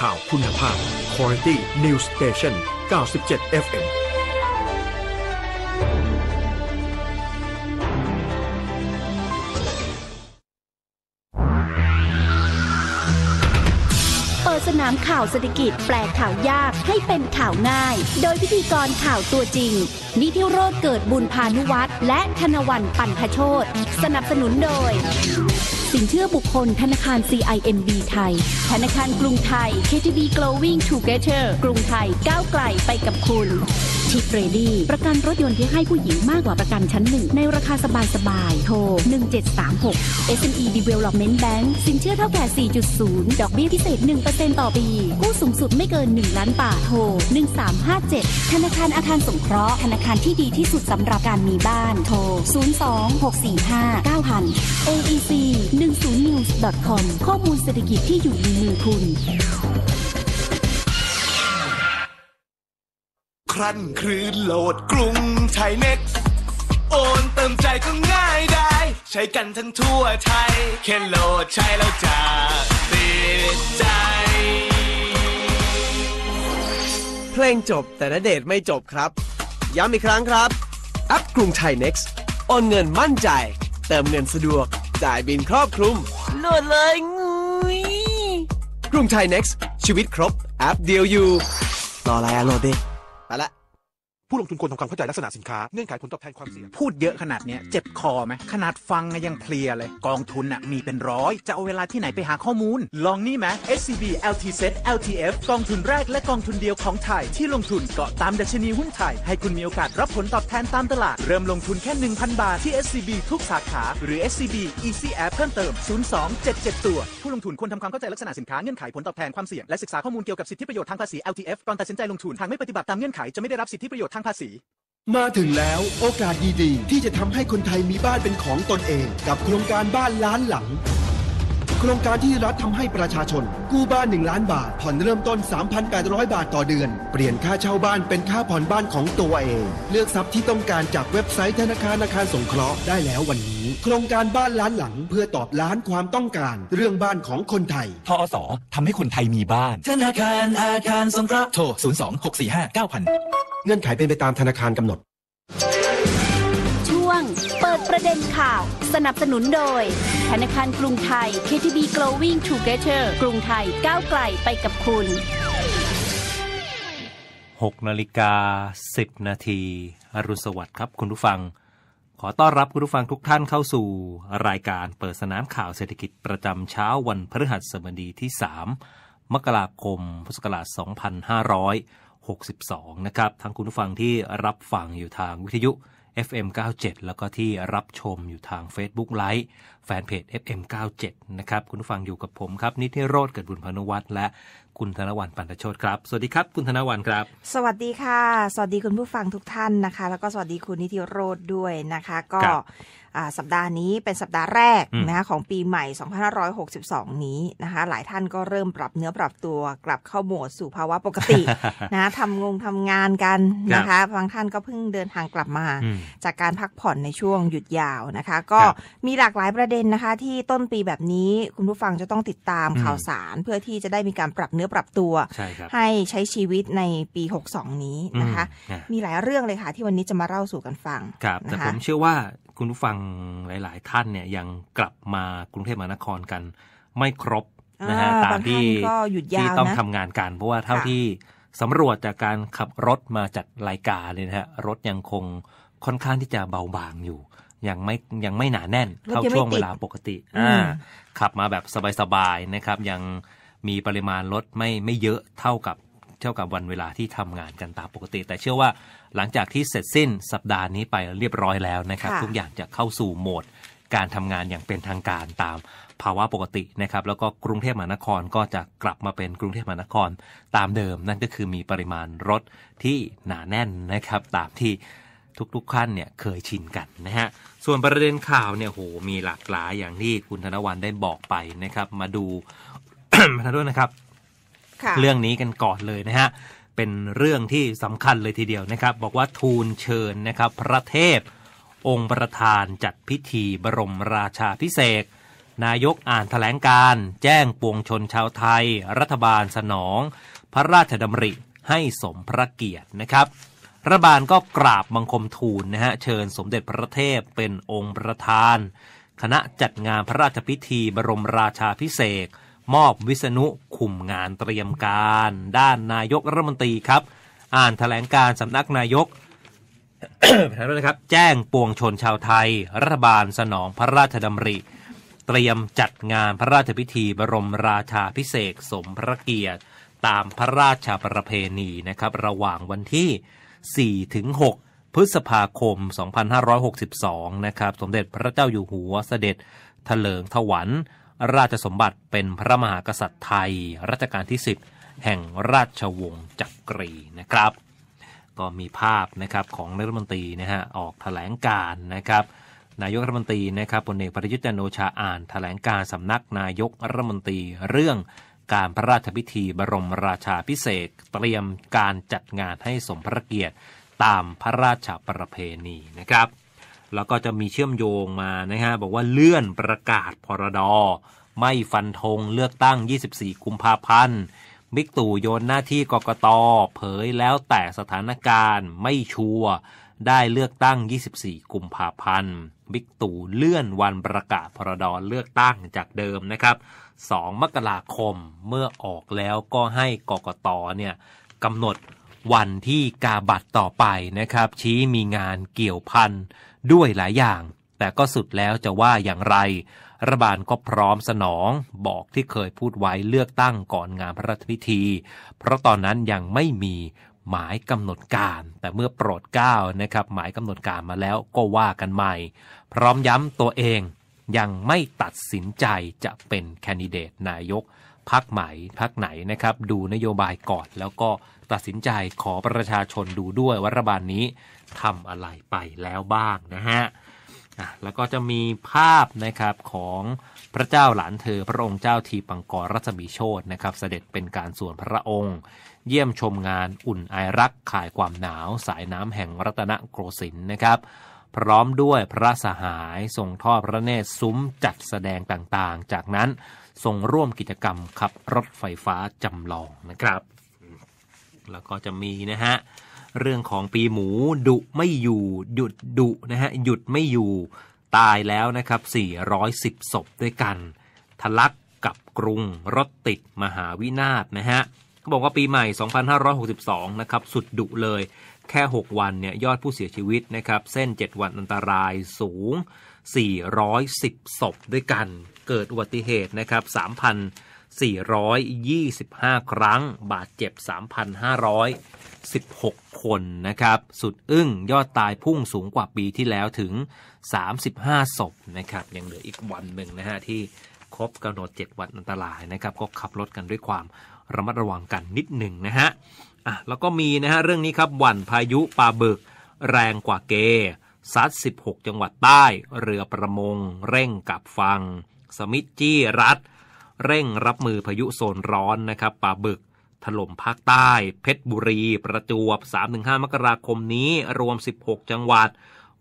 ข่าวคุณภาพ Quality News Station 97 FM เปิดสนามข่าวเศรษฐกิจแปลข่าวยากให้เป็นข่าวง่าย โดยพิธีกรข่าวตัวจริง นิธิโรธเกิดบุญพานุวัตรและธนวันปันพโชตสนับสนุนโดยสินเชื่อบุคคลธนาคาร CIMB ไทย ธนาคารกรุงไทย KTB Glowing Together กรุงไทยก้าวไกล ไปกับคุณชิปเรดี้ประกันรถยนต์ที่ให้ผู้หญิงมากกว่าประกันชั้นหนึ่ง ในราคาสบายสบายโทร 1736 SME Development Bank สินเชื่อเท่าแก่4.0 ดอกเบี้ยพิเศษ 1%ต่อปีกู้สูงสุดไม่เกิน 1 ล้านบาท โทร 1357 ธนาคารอาคารสงเคราะห์ธนาคารที่ดีที่สุดสำหรับการมีบ้าน โทร 02645 9000 AEC 10news.com ข้อมูลเศรษฐกิจที่อยู่ในมือคุณครันคลืนโหลดกรุงไทยเน็กโอนเติมใจก็ง่ายได้ ใช้กันทั้งทั่วไทย แค่โหลดใช้แล้วจะติดใจ เพลงจบ แต่ณเดชไม่จบครับ ย้ำอีกครั้งครับแอปกรุงไทยเน็ t โอนเงินมั่นใจ เติมเงินสะดวกจ่ายบินครอบคลุมโหลดเลยงุยกรุงไทยเน็ t ชีวิตครบแอปเดียวอยู่รออะไรอะโหลดดิ好了。ผู้ลงทุนควรทำความเข้าใจลักษณะสินค้าเงื่อนไขผลตอบแทนความเสี่ยงพูดเยอะขนาดเนี้ย เจ็บคอไหมขนาดฟังยังเพลียเลย กองทุนอ่ะมีเป็นร้อย จะเอาเวลาที่ไหนไปหาข้อมูล ลองนี่ไหม SCB LTZ LTF กองทุนแรกและกองทุนเดียวของไทยที่ลงทุนเกาะตามดัชนีหุ้นไทย ให้คุณมีโอกาสรับผลตอบแทนตามตลาด เริ่มลงทุนแค่1,000บาทที่ SCB ทุกสาขา หรือ SCB e c f App เพิ่มเติม 0 2 7 7 ตัว ผู้ลงทุนควรทำความเข้าใจลักษณะสินค้าเงื่อนไขผลตอบแทนความเสี่ยงและศึกษาข้อมูลเกี่ยวกับสิทธิประโยชน์ทางภาษี LTF ก่อนตัดสินใจลงทุนหากไม่ปฏิบัติตามเงื่อนไขจะไม่ได้รับสิทธิประโยชน์ทั้งภาษี มาถึงแล้วโอกาสดีๆ ที่จะทำให้คนไทยมีบ้านเป็นของตนเองกับโครงการบ้านล้านหลังโครงการที่รัฐทำให้ประชาชนกู้บ้าน1ล้านบาท ผ่อนเริ่มต้น 3,800 บาทต่อเดือนเปลี่ยนค่าเช่าบ้านเป็นค่าผ่อนบ้านของตัวเอง เลือกทรัพย์ที่ต้องการจากเว็บไซต์ ธนาคารอาคารสงเคราะห์ได้แล้ววันนี้ โครงการบ้านล้านหลัง เพื่อตอบล้านความต้องการ เรื่องบ้านของคนไทยทอสอทำให้คนไทยมีบ้าน ธนาคารอาคารสงเคราะห์โทร026459000 เงื่อนไขเป็นไปตามธนาคารกำหนดดประเด็นข่าวสนับสนุนโดย ธนาคารกรุงไทย KTB g r o w i n g Together กรุงไทยก้าวไกลไปกับคุณ6นาฬิกา10 นาทีอรุณสวัสดิ์ครับคุณผู้ฟัง ขอต้อนรับคุณผู้ฟังทุกท่านเข้าสู่ รายการเปิดสนามข่าวเศรษฐกิจประจำเช้าวันพฤหัสบดีที่ 3 มกราคมพุทธศักราช2 5 62นะครับทั้งคุณผู้ฟังที่รับฟังอยู่ทางวิทยุ FM 97 แล้วก็ที่รับชมอยู่ทาง Facebook Live แฟนเพจ FM97 นะครับคุณผู้ฟังอยู่กับผมครับนิติโรธเกิดบุญพนุวัตรและคุณธนวันปันตโชตครับสวัสดีครับ คุณธนวันครับ สวัสดีค่ะ สวัสดีคุณผู้ฟังทุกท่านนะคะแล้วก็สวัสดีคุณนิติโรธด้วยนะคะก็สัปดาห์นี้เป็นสัปดาห์แรกนะคะของปีใหม่ 2562 นี้นะคะหลายท่านก็เริ่มปรับเนื้อปรับตัวกลับเข้าโหมดสู่ภาวะปกตินะทำงงทำงานกันนะคะบางท่านก็เพิ่งเดินทางกลับมา จากการพักผ่อนในช่วงหยุดยาวนะคะก็มีหลากหลายประเด็นด็นนะคะที่ต้นปีแบบนี้คุณผู้ฟังจะต้องติดตามข่าวสารเพื่อที่จะได้มีการปรับเนื้อปรับตัวใให้ใช้ชีวิตในปี 62 นี้นะคะมีหลายเรื่องเลยค่ะที่วันนี้จะมาเล่าสู่กันฟังครับแต่ผมเชื่อว่าคุณผู้ฟังหลาย ๆ ท่านเนี่ยยังกลับมากรุงเทพมหานครกันไม่ครบนะฮะตามที่ที่ต้องทำงานกัน เพราะว่าเท่าที่สำรวจจากการขับรถมาจัดรายการเลยนะฮะรถยังคงค่อนข้างที่จะเบาบางอยู่ยังไม่ยังไม่หนาแน่นเท่าช่วงเวลาปกติอ่าขับมาแบบสบายๆนะครับ ยังมีปริมาณรถไม่ไม่เยอะเท่ากับเท่ากับวันเวลาที่ทำงานกันตามปกติ แต่เชื่อว่าหลังจากที่เสร็จสิ้นสัปดาห์นี้ไปเรียบร้อยแล้วนะครับทุกอย่างจะเข้าสู่โหมดการทำงานอย่างเป็นทางการตามภาวะปกตินะครับ แล้วก็กรุงเทพมหานครก็จะกลับมาเป็นกรุงเทพมหานครตามเดิม นั่นก็คือมีปริมาณรถที่หนาแน่นนะครับตามที่ทุกๆ ขั้นเนี่ยเคยชินกันนะฮะ ส่วนประเด็นข่าวเนี่ยโหมีหลากหลายอย่างที่คุณธนวันได้บอกไปนะครับ มาดูมาด้วยนะครับเรื่องนี้กันก่อนเลยนะฮะ เป็นเรื่องที่สำคัญเลยทีเดียวนะครับ บอกว่าทูลเชิญนะครับพระเทพองค์ประธานจัดพิธีบรมราชาพิเศษนายกอ่านถแถลงการ แจ้งปวงชนชาวไทย รัฐบาลสนอง พระราชดำริให้สมพระเกียรตินะครับรับาลก็กราบบังคมทูลนะฮะเชิญสมเด็จพระเทพเป็นองค์ประธาน คณะจัดงานพระราชพิธีบรมราชาพิเศษมอบวิษณุคุมงานเตรียมการ ด้านนายกรัฐมนตรีครับ อ่านถแถลงการสำนักนายกนะครับแจ้งปวงชนชาวไทย รัฐบาลสนองพระราชดำริ เตรียมจัดงานพระราชพิธีบรมราชาพิเศษสมพระเกียรติ ตามพระราชประเพณีนะครับ ระหว่างวันที่4-6 พฤษภาคม 2562นะครับสมเด็จพระเจ้าอยู่หัว เสด็จถลิงถวันราชสมบัติเป็นพระมหากษัตริย์ไทยรัชกาลที่ 10 แห่งราชวงศ์จักรีนะครับ ก็มีภาพนะครับของรัฐมนตรีนะฮะออกถแถลงการนะครับนายกรัฐมนตรีนะครับพลเอกประยุทธ์จันโอชาอ่านถแถลงการสำนักนายกรัฐมนตรีเรื่องการพระราชพิธีบรมราชาพิเศษเตรียมการจัดงานให้สมพระเกียรติตามพระราชประเพณีนะครับแล้วก็จะมีเชื่อมโยงมานะฮะบอกว่าเลื่อนประกาศพรดอไม่ฟันธงเลือกตั้ง 24 กุมภาพันธ์บิ๊กตู่โยนหน้าที่กกตเผยแล้วแต่สถานการณ์ไม่ชัวร์ได้เลือกตั้ง 24 กุมภาพันธ์บิ๊กตู่เลื่อนวันประกาศพรดรเลือกตั้งจากเดิมนะครับ 2 มกราคมเมื่อออกแล้วก็ให้กกตเนี่ยกำหนดวันที่กาบัตรต่อไปนะครับ ชี้มีงานเกี่ยวพันด้วยหลายอย่าง แต่ก็สุดแล้วจะว่าอย่างไรรัฐบาลก็พร้อมสนองบอกที่เคยพูดไว้เลือกตั้งก่อนงานพระราชพิธีเพราะตอนนั้นยังไม่มีหมายกำหนดการแต่เมื่อโปรดเก้านะครับหมายกำหนดการมาแล้วก็ว่ากันใหม่ พร้อมย้ำตัวเองยังไม่ตัดสินใจจะเป็นแคนดิเดตนายกพักไหนพักไหนนะครับดูนโยบายก่อน แล้วก็ตัดสินใจขอประชาชนดูด้วยวัฐบาลนี้ทำอะไรไปแล้วบ้าง นะฮะแล้วก็จะมีภาพนะครับของพระเจ้าหลานเธอพระองค์เจ้าทีปังกรรัศมีโชตนะครับ เสด็จเป็นการส่วนพระองค์เยี่ยมชมงานอุ่นไอรักขายความหนาวสายน้ำแห่งรัตนโกสินทร์นะครับ พร้อมด้วยพระสหายทรงทอดพระเนตรซุ้มจัดแสดงต่างๆ จากนั้นทรงร่วมกิจกรรมขับรถไฟฟ้าจำลองนะครับ แล้วก็จะมีนะฮะ เรื่องของปีหมูดุไม่อยู่หยุดดุนะฮะ หยุดไม่อยู่ตายแล้วนะครับ 410ศพด้วยกันทะลักกับกรุง รถติดมหาวินาศนะฮะเขาบอกว่าปีใหม่ 2562 นะครับ สุดดุเลย แค่ 6 วัน เนี่ย ยอดผู้เสียชีวิตนะครับ เส้น 7 วันอันตรายสูง 410ศพด้วยกัน เกิดอุบัติเหตุนะครับ 3,425 ครั้ง บาดเจ็บ 3,516 คนนะครับ สุดอึ้ง ยอดตายพุ่งสูงกว่าปีที่แล้วถึง 35ศพนะครับ ยังเหลืออีกวันหนึ่งนะฮะที่ครบกำหนด 7 วันอันตรายนะครับ ก็ขับรถกันด้วยความระมัดระวังกันนิดหนึ่งนะฮะ อ่ะแล้วก็มีนะฮะเรื่องนี้ครับวันพายุปลาบึกแรงกว่าเกซัด16 จังหวัดใต้เรือประมง เร่งกับฟัง สมิจี้รัฐเร่งรับมือพายุโซนร้อนนะครับปลาบึกถล่มภาคใต้ เพชรบุรี ประจวบ 3-5 มกราคมนี้รวม 16 จังหวัด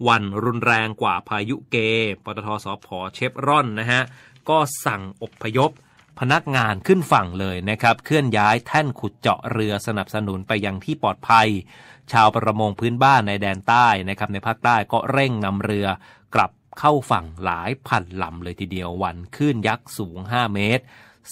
วันรุนแรงกว่าพายุเกปตทสอพอเชฟร่อนนะฮะก็สั่งอบพยพพนักงานขึ้นฝั่งเลยนะครับ เคลื่อนย้ายแท่นขุดเจาะเรือสนับสนุนไปยังที่ปลอดภัย ชาวประมงพื้นบ้านในแดนใต้นะครับในภาคใต้ก็เร่งนำเรือกลับเข้าฝั่งหลายพันลำเลยทีเดียววันขึ้นยักษ์สูง 5 เมตร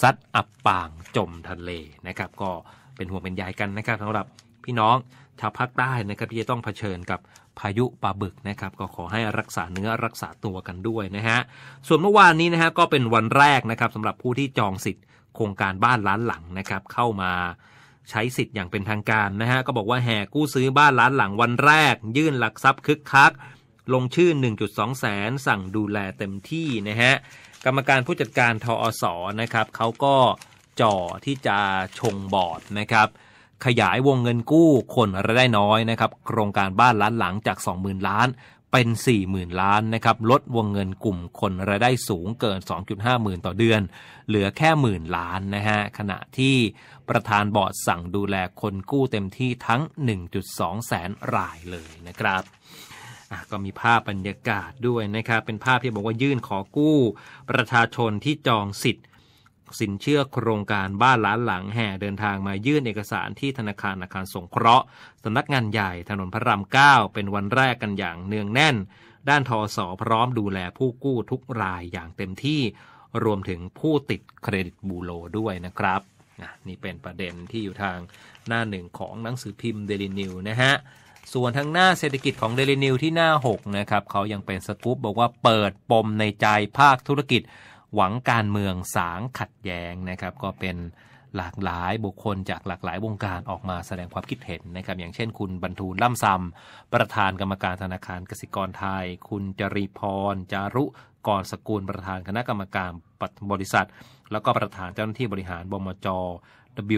ซัดอับปางจมทะเลนะครับ ก็เป็นห่วงเป็นใยกันนะครับสำหรับพี่น้องชาวภาคใต้นะครับที่จะต้องเผชิญกับพายุปลาบึกนะครับ ก็ขอให้รักษาเนื้อรักษาตัวกันด้วยนะฮะส่วนเมื่อวานนี้นะฮะก็เป็นวันแรกนะครับสำหรับผู้ที่จองสิทธิ์โครงการบ้านล้านหลังนะครับ เข้ามาใช้สิทธิ์อย่างเป็นทางการนะฮะก็บอกว่าแห่กู้ซื้อบ้านล้านหลังวันแรก ยื่นหลักทรัพย์คึกคัก ลงชื่อ 1.2แสนสั่งดูแลเต็มที่นะฮะกรรมการผู้จัดการทออสอนะครับเขาก็จ่อที่จะชงบอร์ดนะครับขยายวงเงินกู้คนรายได้น้อยนะครับโครงการบ้านล้านหลังจาก 20,000ล้านเป็น 40,000ล้านนะครับลดวงเงินกลุ่มคนรายได้สูงเกิน 2.5หมื่นต่อเดือน เหลือแค่หมื่นล้านนะฮะขณะที่ประธานบอร์ดสั่งดูแลคนกู้เต็มที่ทั้ง 1.2 แสนรายเลยนะครับก็มีภาพบรรยากาศด้วยนะครับเป็นภาพที่บอกว่ายื่นขอกู้ ประชาชนที่จองสิทธิ์สินเชื่อโครงการบ้านล้านหลังแห่เดินทางมายื่นเอกสารที่ธนาคาร อาคารสงเคราะห์ สำนักงานใหญ่ถนนพระรามเก้าเป็นวันแรกกันอย่างเนืองแน่น ด้านทอสอพร้อมดูแลผู้กู้ทุกรายอย่างเต็มที่ รวมถึงผู้ติดเครดิตบูโรด้วยนะครับ นี่เป็นประเด็นที่อยู่ทางหน้าหนึ่งของหนังสือพิมพ์เดลินิวนะฮะ ส่วนทางหน้าเศรษฐกิจของเดลินิวที่หน้า6นะครับเขายังเป็นสกู๊ปบอกว่าเปิดปมในใจภาคธุรกิจหวังการเมืองสางขัดแย้งนะครับ ก็เป็นหลากหลายบุคคลจากหลากหลายวงการออกมาแสดงความคิดเห็นนะครับ อย่างเช่นคุณบรรทูลล่ำซำ ประธานกรรมการธนาคารกสิกรไทย คุณจรีพรจารุกรสกุลประธานคณะกรรมการปับริษัท แล้วก็ประธานเจ้าหน้าที่บริหารบมจ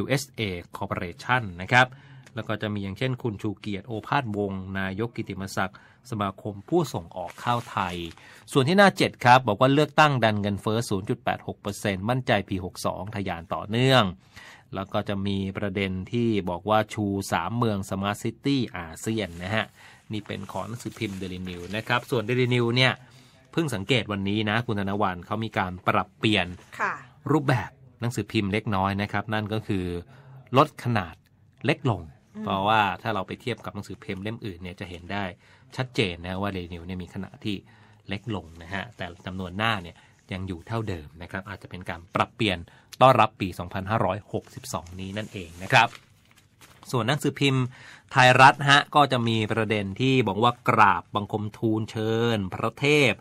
WSA Corporation นะครับแล้วก็จะมีอย่างเช่นคุณชูเกียรติโอภาสวง นายกกิติมศักดิ์สมาคมผู้ส่งออกข้าวไทย ส่วนที่หน้า7ครับ บอกว่าเลือกตั้งดันเงินเฟ้อ0.86%มั่นใจปี62ทยานต่อเนื่อง แล้วก็จะมีประเด็นที่บอกว่าชู 3 เมืองสมาร์ทซิตี้อาเซียนนะฮะ นี่เป็นของหนังสือพิมพ์เดลินิวนะครับ ส่วนเดลินิวเนี่ยเพิ่งสังเกตวันนี้นะคุณธนวันเขามีการปรับเปลี่ยนรูปแบบหนังสือพิมพ์เล็กน้อยนะครับนั่นก็คือลดขนาดเล็กลงเพราะว่าถ้าเราไปเทียบกับหนังสือเพมเล่มอื่นเนี่ยจะเห็นได้ชัดเจนนะว่าเรนิวเนี่ยมีขนาดที่เล็กลงนะฮะแต่จำนวนหน้าเนี่ยยังอยู่เท่าเดิมนะครับอาจจะเป็นการปรับเปลี่ยนต้อนรับปี 2562 นี้นั่นเองนะครับส่วนหนังสือพิมพ์ไทยรัฐฮะก็จะมีประเด็นที่บอกว่ากราบบังคมทูลเชิญพระเทพ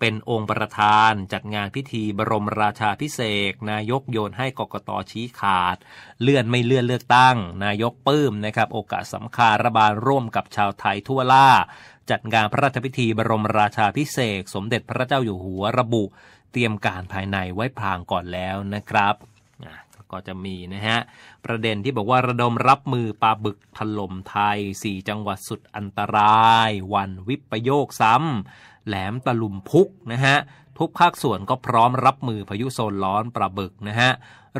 เป็นองค์ประธานจัดงานพิธีบรมราชาพิเศษนายกโยนให้กกตชี้ขาด เลื่อนไม่เลื่อนเลือกตั้ง นายกปื้มนะครับ โอกาสสำคัญระบาลร่วมกับชาวไทยทั่วล่า จัดงานพระราชพิธีบรมราชาพิเศษสมเด็จพระเจ้าอยู่หัวระบุ เตรียมการภายในไว้พรางก่อนแล้วนะครับก็จะมีนะฮะประเด็นที่บอกว่าระดมรับมือปลาบึกถล่มไทย4จังหวัดสุดอันตราย วันวิปโยคซ้ำแหลมตะลุมพุกนะฮะทุกภาคส่วนก็พร้อมรับมือพายุโซนร้อนประบึกนะฮะ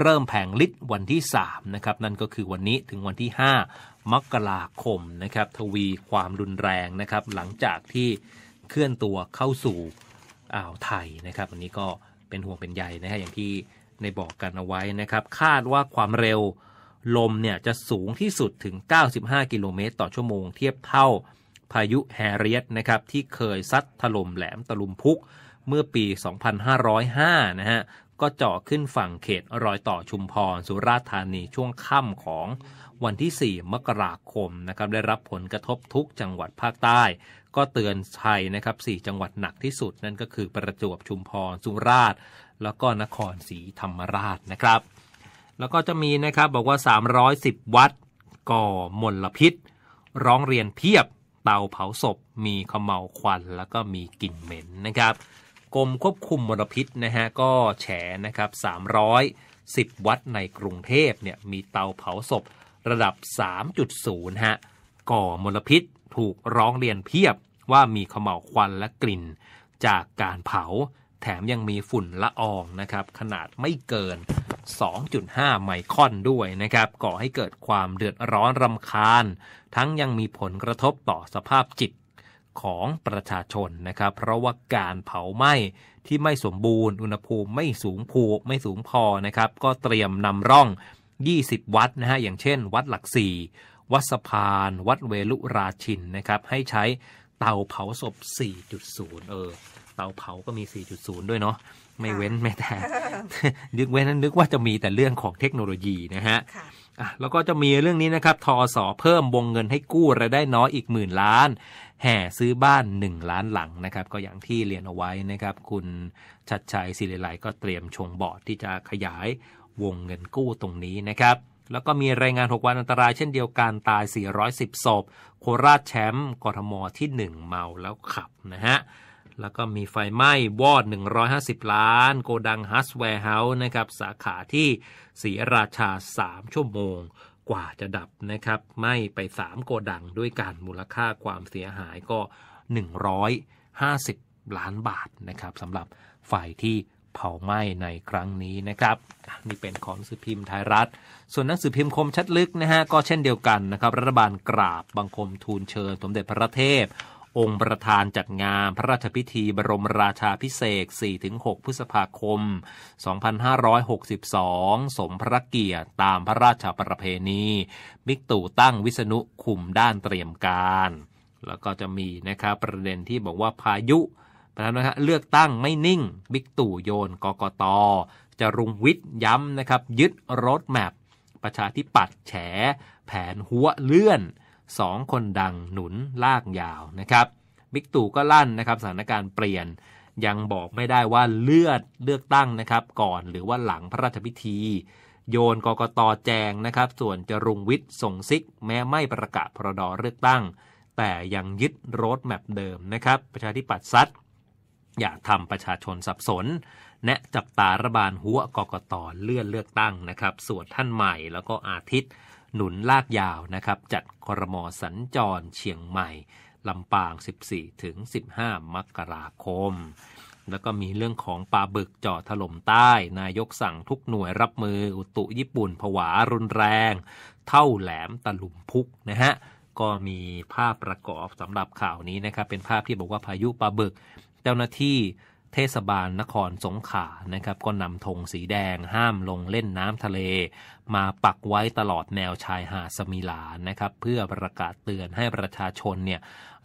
เริ่มแผงลิตวันที่3นะครับนั่นก็คือวันนี้ถึงวันที่ 5 มกราคมนะครับทวีความรุนแรงนะครับหลังจากที่เคลื่อนตัวเข้าสู่อ่าวไทยนะครับอันนี้ก็เป็นห่วงเป็นใยนะฮะอย่างที่ในบอกกันเอาไว้นะครับคาดว่าความเร็วลมเนี่ยจะสูงที่สุดถึง 95 กิโลเมตรต่อชั่วโมงเทียบเท่าพายุแฮเรียตนะครับที่เคยซัดถล่มแหลมตะลุมพุกเมื่อปี 2505นะฮะ ก็เจาะขึ้นฝั่งเขตรอยต่อชุมพรสุราษฎร์ธานีช่วงค่ำของวันที่ 4 มกราคมนะครับได้รับผลกระทบทุกจังหวัดภาคใต้ ก็เตือนชัยนะครับ4จังหวัดหนักที่สุด นั่นก็คือประจวบชุมพรสุราษฎร์แล้วก็นครศรีธรรมราชนะครับแล้วก็จะมีนะครับบอกว่า 310 วัดก่อมลพิษร้องเรียนเพียบเตาเผาศพมีขมเหลาควันแล้วก็มีกลิ่นเหม็นนะครับกรมควบคุมมลพิษนะฮะก็แฉนะครับ310 วัดในกรุงเทพเนี่ยมีเตาเผาศพระดับ 3.0ฮะก่อมลพิษถูกร้องเรียนเพียบว่ามีขมเหลาควันและกลิ่นจากการเผาแถมยังมีฝุ่นละอองนะครับขนาดไม่เกิน2.5ไมครอนด้วยนะครับก่อให้เกิดความเดือดร้อนรำคาญ ทั้งยังมีผลกระทบต่อสภาพจิตของประชาชนนะครับ เพราะว่าการเผาไหม้ที่ไม่สมบูรณ์อุณหภูมิไม่สูงผูไม่สูงพอนะครับ ก็เตรียมนำร่อง 20 วัดนะฮะอย่างเช่นวัดหลักสี่วัดสะพาน วัดเวลุราชินนะครับให้ใช้เตาเผาศพ 4.0 เออ เตาเผาก็มี 4.0 ด้วยเนาะไม่เว้นแม้แต่นึกเว้นนั้น นึกว่าจะมีแต่เรื่องของเทคโนโลยีนะฮะแล้วก็จะมีเรื่องนี้นะครับทอสอเพิ่มวงเงินให้กู้รายได้น้อยอีกหมื่นล้าน แห่ซื้อบ้าน1 ล้านหลังนะครับ ก็อย่างที่เรียนเอาไว้นะครับ คุณชัดชัยศิริไลก็เตรียมชงบอร์ดที่จะขยายวงเงินกู้ตรงนี้นะครับ แล้วก็มีรายงาน 6 วันอันตราย เช่นเดียวกันตาย 410ศพโคราชแชมป์กทมที่1เมาแล้วขับนะฮะแล้วก็มีไฟไหม้วอด 150 ล้านโกดังฮัสแวร์เฮาส์นะครับสาขาที่ศรีราชา 3 ชั่วโมงกว่าจะดับนะครับไหม้ไป 3 โกดังด้วยกันมูลค่าความเสียหายก็ 150 ล้านบาทนะครับสำหรับไฟที่เผาไหม้ในครั้งนี้นะครับ นี่เป็นของสือพิมพ์ไทยรัฐ ส่วนหนังสือพิมพ์คมชัดลึกนะฮะก็เช่นเดียวกันนะครับรัฐบาลกราบบังคมทูลเชิญสมเด็จพระเทพองค์ประธานจัดงานพระราชพิธีบรมราชาพิเศษ 4-6 พฤษภาคม 2562 สมพระเกียรติตามพระราชประเพณีมิกตู่ตั้งวิษณุคุมด้านเตรียมการ แล้วก็จะมีนะครับประเด็นที่บอกว่าพายุนะฮะเลือกตั้งไม่นิ่ง บิ๊กตู่โยนกกตจะรุงวิทย์ย้ำนะครับยึดรถแมพประชาธิปัตย์แฉแผนหัวเลื่อนสองคนดังหนุนลากยาวนะครับ บิ๊กตู่ก็ลั่นนะครับสถานการณ์เปลี่ยน ยังบอกไม่ได้ว่าเลือดเลือกตั้งนะครับ ก่อนหรือว่าหลังพระราชพิธี โยนกกตแจงนะครับส่วนจรุงวิทย์ส่งซิก แม้ไม่ประกาศพรดเลือกตั้ง แต่ยังยึดโรดแมพเดิมนะครับ ประชาธิปัตย์ซัดอยากทำประชาชนสับสน แนะจับตาระบาลหัวกกตเลื่อนเลือกตั้งนะครับ ส่วนท่านใหม่แล้วก็อาทิตย์หนุนลากยาวนะครับ จัดครมสัญจรเชียงใหม่ลำปาง 14ถึง15 มกราคม แล้วก็มีเรื่องของปลาบึกจ่อถล่มใต้ นายกสั่งทุกหน่วยรับมือ อุตุญี่ปุ่นผวารุนแรง เท่าแหลมตะลุมพุก นะฮะ ก็มีภาพประกอบสำหรับข่าวนี้นะครับ เป็นภาพที่บอกว่าพายุปลาบึกเจ้าหน้าที่เทศบาลนครสงขลานะครับก็นำธงสีแดงห้ามลงเล่นน้ำทะเล มาปักไว้ตลอดแนวชายหาดสมิลานะครับ เพื่อประกาศเตือนให้ประชาชนเนี่ย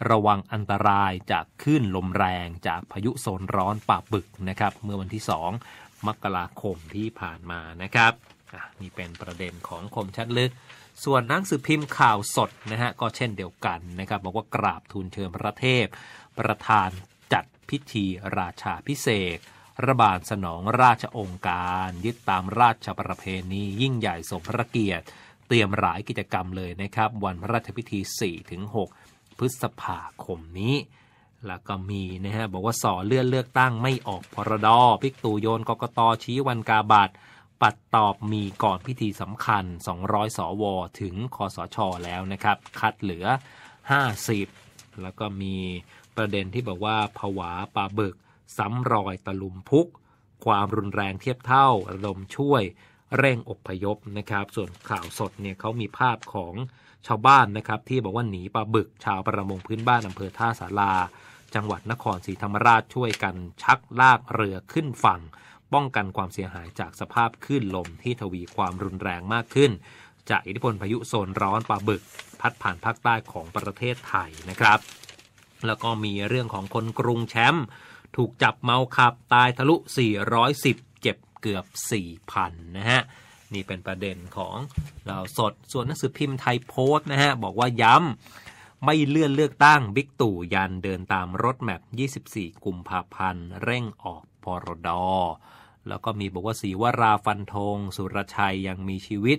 ระวังอันตรายจากคลื่นลมแรงจากพายุโซนร้อนป่าบึกนะครับ เมื่อวันที่ 2มกราคมที่ผ่านมานะครับนี่เป็นประเด็นของคมชัดลึก ส่วนหนังสือพิมพ์ข่าวสดนะฮะก็เช่นเดียวกันนะครับบอกว่ากราบทูลเชิญพระเทพประธานพิธีราชาพิเศษ ระบาดสนองราชองค์การ ยึดตามราชประเพณียิ่งใหญ่สมพระเกียรติ เตรียมหลายกิจกรรมเลยนะครับ วันพระราชพิธี 4-6 พฤษภาคมนี้ แล้วก็มีนะฮะ บอกว่า สอเลื่อนเลือกตั้งไม่ออกพรดอ พิกตูโยนกกตชี้วันกาบาดปัดตอบมีก่อนพิธีสำคัญ 200สวถึงคอสชแล้วนะครับ คัดเหลือ50 แล้วก็มีประเด็นที่บอกว่าผวาป่าบิกซ้ำรอยตะลุมพุก ความรุนแรงเทียบเท่าระดมช่วย เร่งอบพยพนะครับ ส่วนข่าวสดเนี่ยเขามีภาพของชาวบ้านนะครับ ที่บอกว่าหนีปลาบึกชาวประมงพื้นบ้านอำเภอท่าสาราจังหวัดนครศรีธรรมราชช่วยกันชักลากเรือขึ้นฝั่ง ป้องกันความเสียหายจากสภาพคลื่นลมที่ทวีความรุนแรงมากขึ้นจากอิทธิพลพายุโซนร้อนปลาบึกพัดผ่านภาคใต้ของประเทศไทยนะครับแล้วก็มีเรื่องของคนกรุงแชมป์ถูกจับเมาขับตายทะลุ 410 เจ็บเกือบ 4,000 นะฮะ นี่เป็นประเด็นของเราสดส่วนหนังสือพิมพ์ไทยโพสต์นะฮะ บอกว่าย้ำ ไม่เลื่อนเลือกตั้งบิ๊กตู่ยันเดินตามรถแมพ24 กุมภาพันธ์ เร่งออกพรดอแล้วก็มีบอกว่าสีวราฟันธง สุรชัยยังมีชีวิต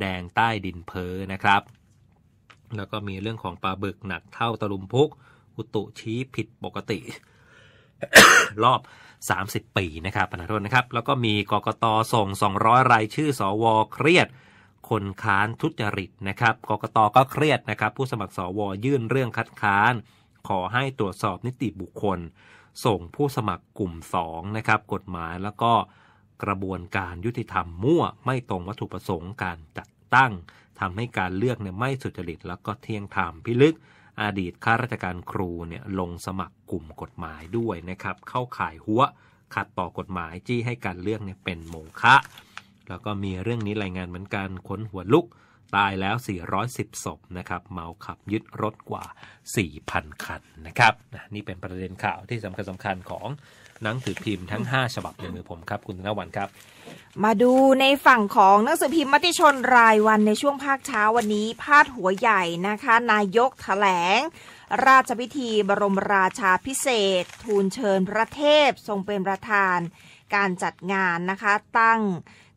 แดงใต้ดินเพอนะครับ แล้วก็มีเรื่องของปลาบึกหนักเท่าตะลุมพุกอุตุชี้ผิดปกติ รอบ 30 ปีนะครับประธานโทษนะครับ แล้วก็มีกกตส่ง 200 รายชื่อสอวอเครียด คนค้านทุจริตนะครับ กกตก็เครียดนะครับ ผู้สมัครสอวอยื่นเรื่องคัดค้าน ขอให้ตรวจสอบนิติบุคคล ส่งผู้สมัครกลุ่ม 2 นะครับ กฎหมายแล้วก็กระบวนการยุติธรรมมั่ว ไม่ตรงวัตถุประสงค์การจัดตั้งทำให้การเลือกเนี่ยไม่สุจริตแล้วก็เที่ยงธรรมพิลึกอดีตข้าราชการครูเนี่ยลงสมัครกลุ่มกฎหมายด้วยนะครับ เข้าข่ายหัว ขัดต่อกฎหมายจี้ให้การเลือกเนี่ยเป็นโมฆะแล้วก็มีเรื่องนี้รายงานเหมือนกันค้นหัวลุก ตายแล้ว 410 ศพนะครับ เมาขับยึดรถกว่า 4,000 คันนะครับนี่เป็นประเด็นข่าวที่สำคัญสำคัญของหนังสือพิมพ์ทั้ง5ฉบับในมือผมครับ คุณธนวันครับ มาดูในฝั่งของหนังสือพิมพ์มติชนรายวันในช่วงภาคเช้าวันนี้ พาดหัวใหญ่นะคะ นายกถแถลง ราชพิธีบรมราชาพิเศษ ทูลเชิญพระเทพทรงเป็นประธานการจัดงานนะคะตั้ง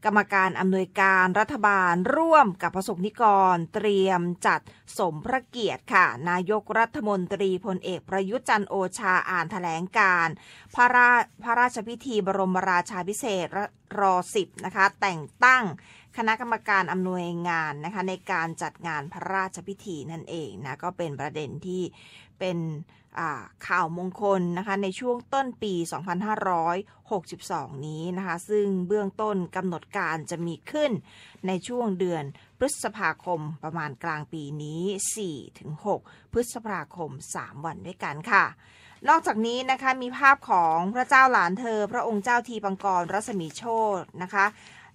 กรรมการอำนวยการรัฐบาลร่วมกับประสบนิกรเตรียมจัดสมพระเกียรติค่ะนายกรัฐมนตรีพลเอกประยุทธ์จันโอชาอ่านถแถลงการพระราพระราชพิธีบรมราชาพิเศษรอสิบนะคะแต่งตั้งคณะกรรมการอำนวยงานนะคะในการจัดงานพระราชพิธีนั่นเองนะก็เป็นประเด็นที่เป็นข่าวมงคลนะคะในช่วงต้นปี 2562 นี้นะคะซึ่งเบื้องต้นกำหนดการจะมีขึ้น ในช่วงเดือนพฤษภาคมประมาณกลางปีนี้ 4-6 พฤษภาคม 3 วันด้วยกันค่ะ นอกจากนี้นะคะมีภาพของพระเจ้าหลานเธอ พระองค์เจ้าทีปังกรรัศมีโชตนะคะ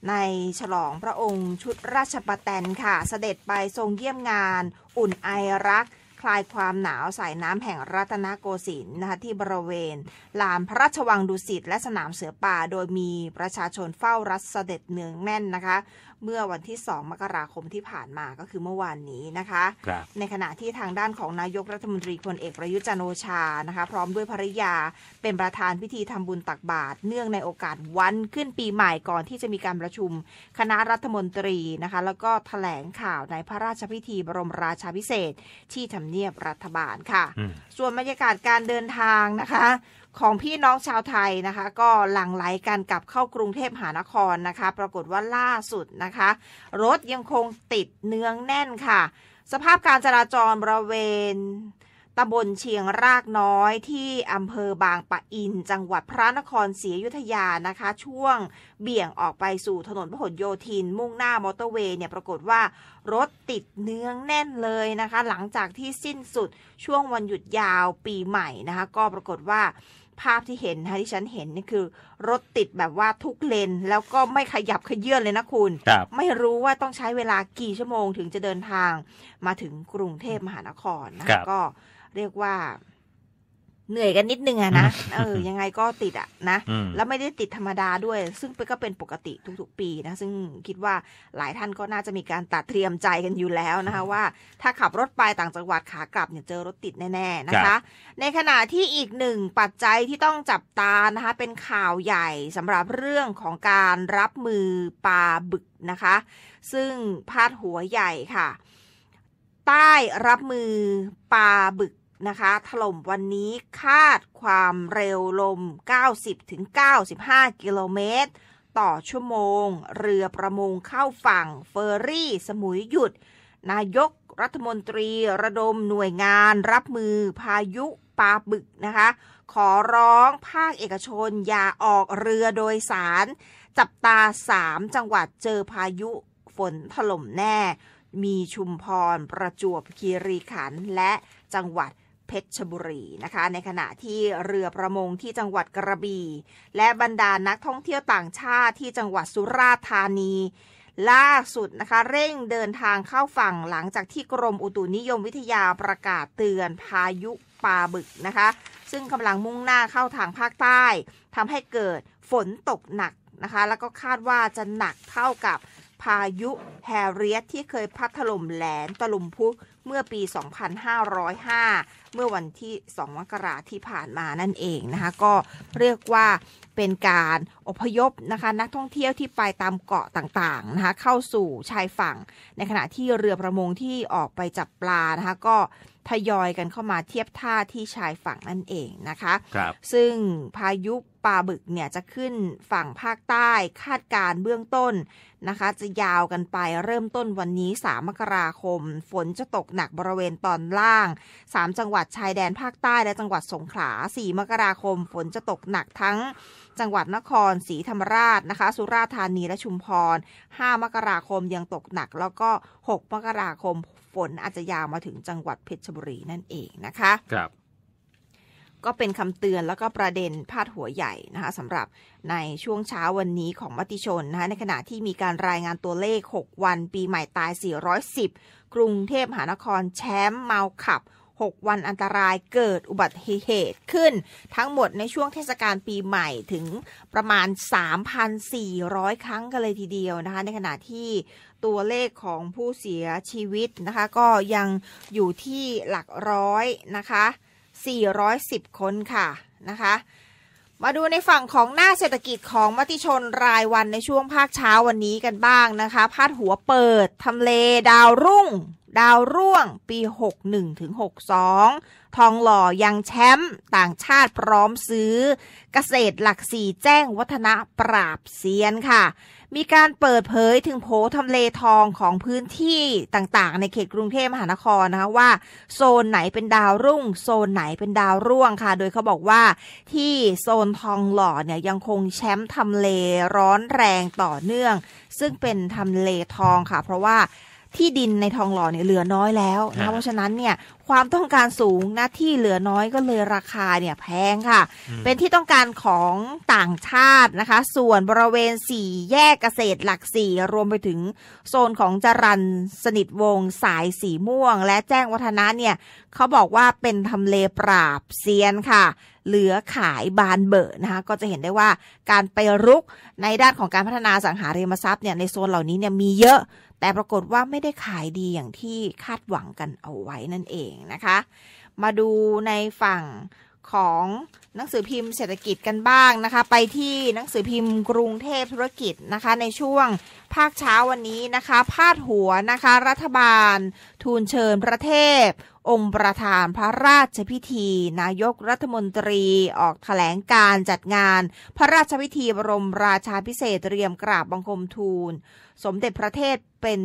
ในฉลองพระองค์ชุดราชปะแตนค่ะ เสด็จไปทรงเยี่ยมงานอุ่นไอรักลายความหนาวใส่น้ำแห่งรัตนโกสินทร์นะคะที่บริเวณลานพระราชวังดุสิตและสนามเสือป่าโดยมีประชาชนเฝ้ารัสเสด็จเนืองแน่นนะคะเมื่อวันที่ 2 มกราคมที่ผ่านมาก็คือเมื่อวานนี้นะคะคในขณะที่ทางด้านของนายกรัฐมนตรีพลเอก ประยุจันโอชานะคะ พร้อมด้วยภรยาเป็นประธานพิธีทำบุญตักบาตรเนื่องในโอกาสวันขึ้นปีใหม่ก่อนที่จะมีการประชุม คณะรัฐมนตรีนะคะแล้วก็ถแถลงข่าวในพระราชพิธีบรมราชาพิเศษ ที่ทำเนียบรัฐบาลค่ะ ส่วนบรรยากาศการเดินทางนะคะของพี่น้องชาวไทยนะคะ ก็หลั่งไหลกันกลับเข้ากรุงเทพมหานครนะคะ ปรากฏว่าล่าสุดนะคะ รถยังคงติดเนืองแน่นค่ะ สภาพการจราจรบริเวณตำบลเชียงรากน้อยที่อำเภอบางปะอินจังหวัดพระนครศรีอยุธยานะคะช่วงเบี่ยงออกไปสู่ถนนพหลโยธิน มุ่งหน้า มอเตอร์เวย์เนี่ยปรากฏว่ารถติดเนื้องแน่นเลยนะคะ หลังจากที่สิ้นสุดช่วงวันหยุดยาวปีใหม่นะคะ ก็ปรากฏว่าภาพที่เห็นนะที่ฉันเห็นนี่คือ รถติดแบบว่าทุกเลน แล้วก็ไม่ขยับขยื่นเลยนะคุณคไม่รู้ว่าต้องใช้เวลากี่ชั่วโมงถึงจะเดินทางมาถึงกรุงเทพมหานครนะก็เรียกว่าเหนื่อยกันนิดนึงอะนะเออยังไงก็ติดอะนะแล้วไม่ได้ติดธรรมดาด้วย ซึ่งก็เป็นปกติทุกๆปีนะซึ่งคิดว่าหลายท่านก็น่าจะมีการตัดเตรียมใจกันอยู่แล้วนะคะว่า ถ้าขับรถไปต่างจังหวัดขากลับเนี่ยเจอรถติดแน่ๆนะคะ ในขณะที่อีกหนึ่ง ปัจจัยที่ต้องจับตานะคะ เป็นข่าวใหญ่สำหรับเรื่องของการรับมือปลาบึกนะคะ ซึ่งพาดหัวใหญ่ค่ะ ใต้รับมือปลาบึกนะคะถล่มวันนี้คาดความเร็วลม 90-95 กิโลเมตร ต่อชั่วโมง เรือประมงเข้าฝั่ง เฟอร์รี่สมุยหยุด นายกรัฐมนตรีระดมหน่วยงาน รับมือพายุปาบึก นะคะ ขอร้องภาคเอกชน อย่าออกเรือโดยสาร จับตา 3 จังหวัดเจอพายุฝนถล่มแน่ มีชุมพร ประจวบคีรีขันและจังหวัดเพชรบุรีนะคะในขณะที่เรือประมง ที่จังหวัดกระบี่และบรรดานักท่องเที่ยวต่างชาติที่จังหวัดสุราษฎร์ธานีล่าสุดนะคะเร่งเดินทางเข้าฝั่งหลังจากที่กรมอุตุนิยมวิทยาประกาศเตือนพายุปลาบึกนะคะซึ่งกำลังมุ่งหน้าเข้าทางภาคใต้ทำให้เกิดฝนตกหนักนะคะแล้วก็คาดว่าจะหนักเท่ากับพายุแฮเรียสที่เคยพัดถล่มแหลมตะลุมพุมื่อปี 2505 เมื่อวันที่2มกราที่ผ่านมานั่นเองนะคะ ก็เรียกว่าเป็นการอพยพนะคะนักท่องเที่ยวที่ไปตามเกาะต่างๆนะคะเข้าสู่ชายฝั่งในขณะที่เรือประมงที่ออกไปจับปลานะคะก็ทยอยกันเข้ามาเทียบท่าที่ชายฝั่งนั่นเองนะคะคซึ่งพายุปลาบึกเนี่ยจะขึ้นฝั่งภาคใต้ คาดการเบื้องต้นนะคะ จะยาวกันไปเริ่มต้นวันนี้ 3 มกราคม ฝนจะตกหนักบริเวณตอนล่าง 3 จังหวัดชายแดนภาคใต้และจังหวัดสงขลา 4 มกราคมฝนจะตกหนักทั้งจังหวัดนครศรีธรรมราชนะคะ สุราษฎร์ธานีและชุมพร 5 มกราคมยังตกหนัก แล้วก็ 6 มกราคมฝนอาจจะยาวมาถึงจังหวัดเพชรบุรีนั่นเองนะคะ ครับก็เป็นคำเตือนแล้วก็ประเด็นพาดหัวใหญ่นะคะสำหรับในช่วงเช้าวันนี้ของมติชนนะคะในขณะที่มีการรายงานตัวเลข 6 วันปีใหม่ตาย 410 กรุงเทพมหานครแชมป์เมาขับ 6 วันอันตรายเกิดอุบัติเหตุขึ้น ทั้งหมดในช่วงเทศกาลปีใหม่ถึงประมาณ 3,400 ครั้งกันเลยทีเดียวนะคะ ในขณะที่ตัวเลขของผู้เสียชีวิตนะคะก็ยังอยู่ที่หลักร้อยนะคะ410คนค่ะนะคะ มาดูในฝั่งของหน้าเศรษฐกิจของมติชนรายวันในช่วงภาคเช้าวันนี้กันบ้างนะคะพาดหัวเปิดทำเลดาวรุ่ง ดาวร่วง ปี61ถึง62ทองหล่อยังแชมป์ต่างชาติพร้อมซื้อเกษตรหลักสี่แจ้งวัฒนะปราบเซียนค่ะ มีการเปิดเผยถึงโพทำเลทองของพื้นที่ต่างๆ ในเขตกรุงเทพมหานครนะคะว่า โซนไหนเป็นดาวรุ่ง โซนไหนเป็นดาวร่วงค่ะ โดยเขาบอกว่าที่โซนทองหล่อเนี่ยยังคงแชมป์ทำเลร้อนแรงต่อเนื่อง ซึ่งเป็นทำเลทองค่ะ เพราะว่าที่ดินในทองหล่อเนี่ยเหลือน้อยแล้วนะเพราะฉะนั้นเนี่ยความต้องการสูงนะที่เหลือน้อยก็เลยราคาเนี่ยแพงค่ะ เป็นที่ต้องการของต่างชาตินะคะ ส่วนบริเวณสี่แยกเกษตรหลักสี่รวมไปถึงโซนของจรันสนิทวง สายสีม่วง และแจ้งวัฒนะเนี่ยเขาบอกว่าเป็นทำเลปราบเซียนค่ะเหลือขายบานเบอร์นะคะ ก็จะเห็นได้ว่าการไปรุกในด้านของการพัฒนาสังหาริมทรัพย์เนี่ย ในโซนเหล่านี้เนี่ยมีเยอะแต่ปรากฏว่าไม่ได้ขายดีอย่างที่คาดหวังกันเอาไว้นั่นเองนะคะ มาดูในฝั่งของหนังสือพิมพ์เศรษฐกิจกันบ้างนะคะไปที่หนังสือพิมพ์กรุงเทพธุรกิจนะคะในช่วงภาคเช้าวันนี้นะคะ พาดหัวนะคะ รัฐบาลทูลเชิญประเทศ องค์ประธานพระราชพิธี นายกรัฐมนตรีออกถแถลงการจัดงาน พระราชพิธีบรมราชาพิเศษเตรียมกราบบังคมทูล สมเด็จพระเทศเป็น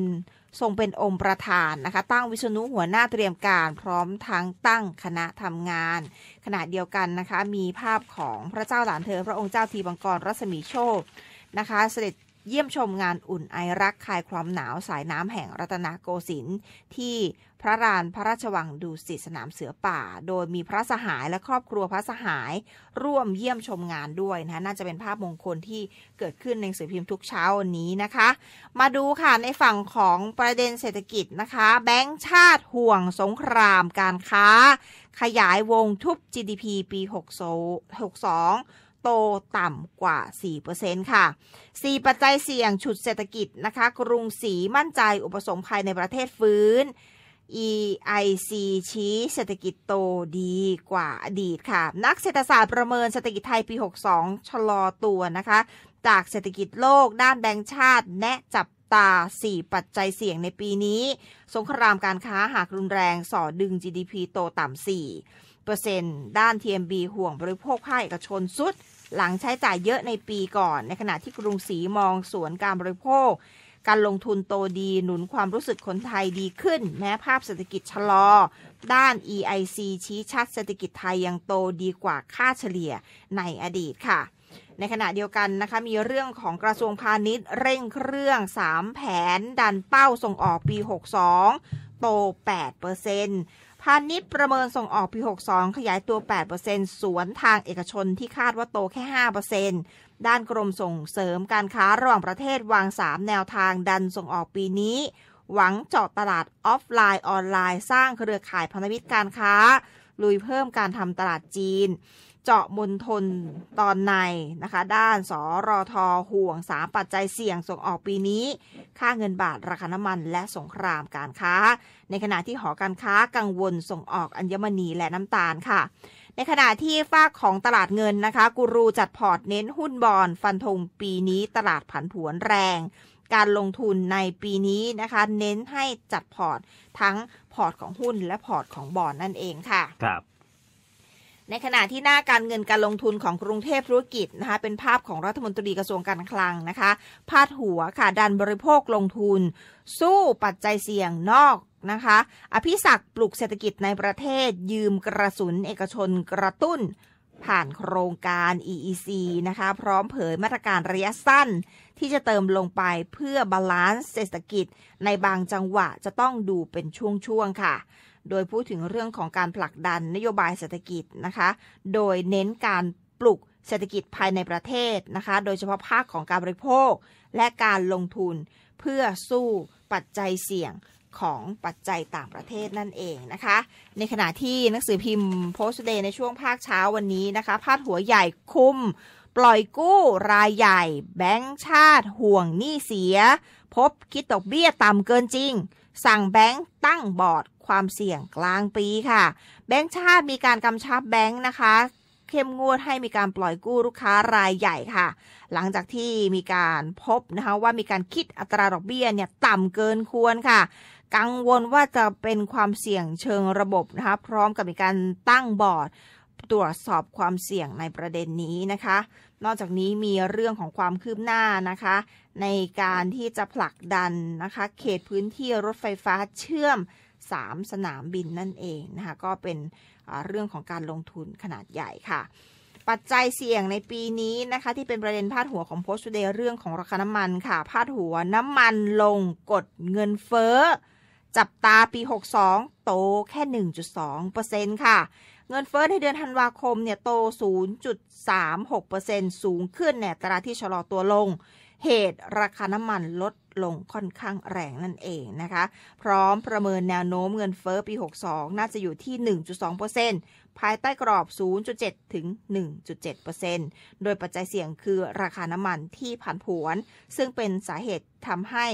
ทรงเป็นองค์ประธานนะคะ ตั้งวิษณุหัวหน้าเตรียมการพร้อมทั้งตั้งคณะทำงานขณะเดียวกันนะคะ มีภาพของพระเจ้าหลานเธอ พระองค์เจ้าทีบังกรรัศมีโชคนะคะ เสด็จเยี่ยมชมงานอุ่นไอรักคลายความหนาวสายน้ำแห่งรัตนโกสินทร์ที่พระลานพระราชวังดูสิตสนามเสือป่า โดยมีพระสหายและครอบครัวพระสหาย ร่วมเยี่ยมชมงานด้วยนะคะน่าจะเป็นภาพมงคลที่เกิดขึ้นในสือพิมพ์ทุกเช้าวันนี้นะคะ มาดูค่ะในฝั่งของประเด็นเศรษฐกิจนะคะ แบงค์ชาติห่วงสงครามการค้า ขยายวงทุบ GDP ปี 62โตต่ำกว่า 4%ค่ะ 4 ปัจจัยเสี่ยงฉุดเศรษฐกิจนะคะ กรุงศรีมั่นใจอุปสงค์ภายในประเทศฟื้น EIC ชี้ เศรษฐกิจโตดีกว่าอดีต ค่ะ นักเศรษฐศาสตร์ประเมินเศรษฐกิจไทย ปี 62 ชะลอตัวนะคะ จากเศรษฐกิจโลกด้านแบงก์ชาติ แนะจับตา 4 ปัจจัยเสี่ยงในปีนี้ สงครามการค้าหากรุนแรงส่อดึง GDP โตต่ำ4ด้าน TMB ห่วงบริโภคภาคเอกชนสุด หลังใช้จ่ายเยอะในปีก่อน ในขณะที่กรุงศรีมองสวนการบริโภค การลงทุนโตดีหนุนความรู้สึกคนไทยดีขึ้น แม้ภาพเศรษฐกิจชะลอ ด้าน EIC ชี้ชัดเศรษฐกิจไทยยังโตดีกว่าค่าเฉลี่ยในอดีตค่ะ ในขณะเดียวกันนะคะมีเรื่องของกระทรวงพาณิชย์เร่งเครื่อง 3 แผนดันเป้าส่งออกปี62โต8%เปอร์เซ็นตพาณิชย์ประเมินส่งออกปี62ขยายตัว 8%สวนทางเอกชนที่คาดว่าโตแค่ 5%ด้านกรมส่งเสริมการค้าระหว่างประเทศวาง3แนวทางดันส่งออกปีนี้ หวังเจาะตลาดออฟไลน์ออนไลน์สร้างเครือข่ายพันธมิตรการค้า ลุยเพิ่มการทำตลาดจีนเจาะมณฑลตอนในนะคะ ด้านสรทห่วงสามปัจจัยเสี่ยง ส่งออกปีนี้ ค่าเงินบาทราคาน้ำมันและสงครามการค้า ในขณะที่หอการค้ากังวลส่งออกอัญมณีและน้ำตาลค่ะ ในขณะที่ฝากของตลาดเงินนะคะกูรูจัดพอร์ต เน้นหุ้นบอลฟันธงปีนี้ตลาดผันผวนแรง การลงทุนในปีนี้นะคะ เน้นให้จัดพอร์ตทั้งพอร์ตของหุ้นและพอร์ตของบอลนั่นเองค่ะ ครับในขณะที่หน้าการเงินการลงทุนของกรุงเทพธุรกิจนะคะเป็นภาพของรัฐมนตรีกระทรวงการคลังนะคะ พาดหัวค่ะดันบริโภคลงทุน สู้ปัจจัยเสี่ยงนอกนะคะ อภิศักปลุกเศรษฐกิจในประเทศยืมกระสุนเอกชนกระตุ้น ผ่านโครงการ EEC นะคะ พร้อมเผยมาตรการระยะสั้น ที่จะเติมลงไปเพื่อบาลานซ์เศรษฐกิจในบางจังหวะจะต้องดูเป็นช่วงๆค่ะโดยพูดถึงเรื่องของการผลักดันนโยบายเศรษฐกิจนะคะ โดยเน้นการปลุกเศรษฐกิจภายในประเทศนะคะ โดยเฉพาะภาคของการบริโภคและการลงทุนเพื่อสู้ปัจจัยเสี่ยงของปัจจัยต่างประเทศนั่นเองนะคะ ในขณะที่หนังสือพิมพ์โพสต์เดย์ในช่วงภาคเช้าวันนี้นะคะพาดหัวใหญ่คุม ปล่อยกู้รายใหญ่แบงค์ชาติ ห่วงหนี้เสีย พบคิดตกเบี้ยต่ำเกินจริง สั่งแบงค์ตั้งบอร์ดความเสี่ยงกลางปีค่ะ แบงก์ชาติมีการกำชับแบงค์นะคะ เข้มงวดให้มีการปล่อยกู้ลูกค้ารายใหญ่ค่ะ หลังจากที่มีการพบนะคะว่ามีการคิดอัตราดอกเบี้ยเนี่ยต่ำเกินควรค่ะ กังวลว่าจะเป็นความเสี่ยงเชิงระบบนะคะ พร้อมกับมีการตั้งบอร์ดตรวจสอบความเสี่ยงในประเด็นนี้นะคะ นอกจากนี้มีเรื่องของความคืบหน้านะคะ ในการที่จะผลักดันนะคะ เขตพื้นที่รถไฟฟ้าเชื่อม3สนามบินนั่นเองนะคะก็เป็นเรื่องของการลงทุนขนาดใหญ่ค่ะ ปัจจัยเสี่ยงในปีนี้นะคะที่เป็นประเด็นพาดหัวของโพสต์เดย์เรื่องของราคาน้ำมันค่ะพาดหัวน้ำมันลงกดเงินเฟ้อจับตาปี 62 โตแค่ 1.2%ค่ะ เงินเฟ้อในเดือนธันวาคมเนี่ยโต 0.36%สูงขึ้นแนอตราที่ชะลอตัวลงเหตุราคาน้ำมันลดลงค่อนข้างแรงนั่นเองนะคะ พร้อมประเมินแนวโน้มเงินเฟอ้อปี 62 น่าจะอยู่ที่ 1.2%ภายใต้กรอบ 0.7 ถึง 1.7%โดยปัจจัยเสี่ยงคือราคาน้ำมันที่ผันผวน ซึ่งเป็นสาเหตุทำให้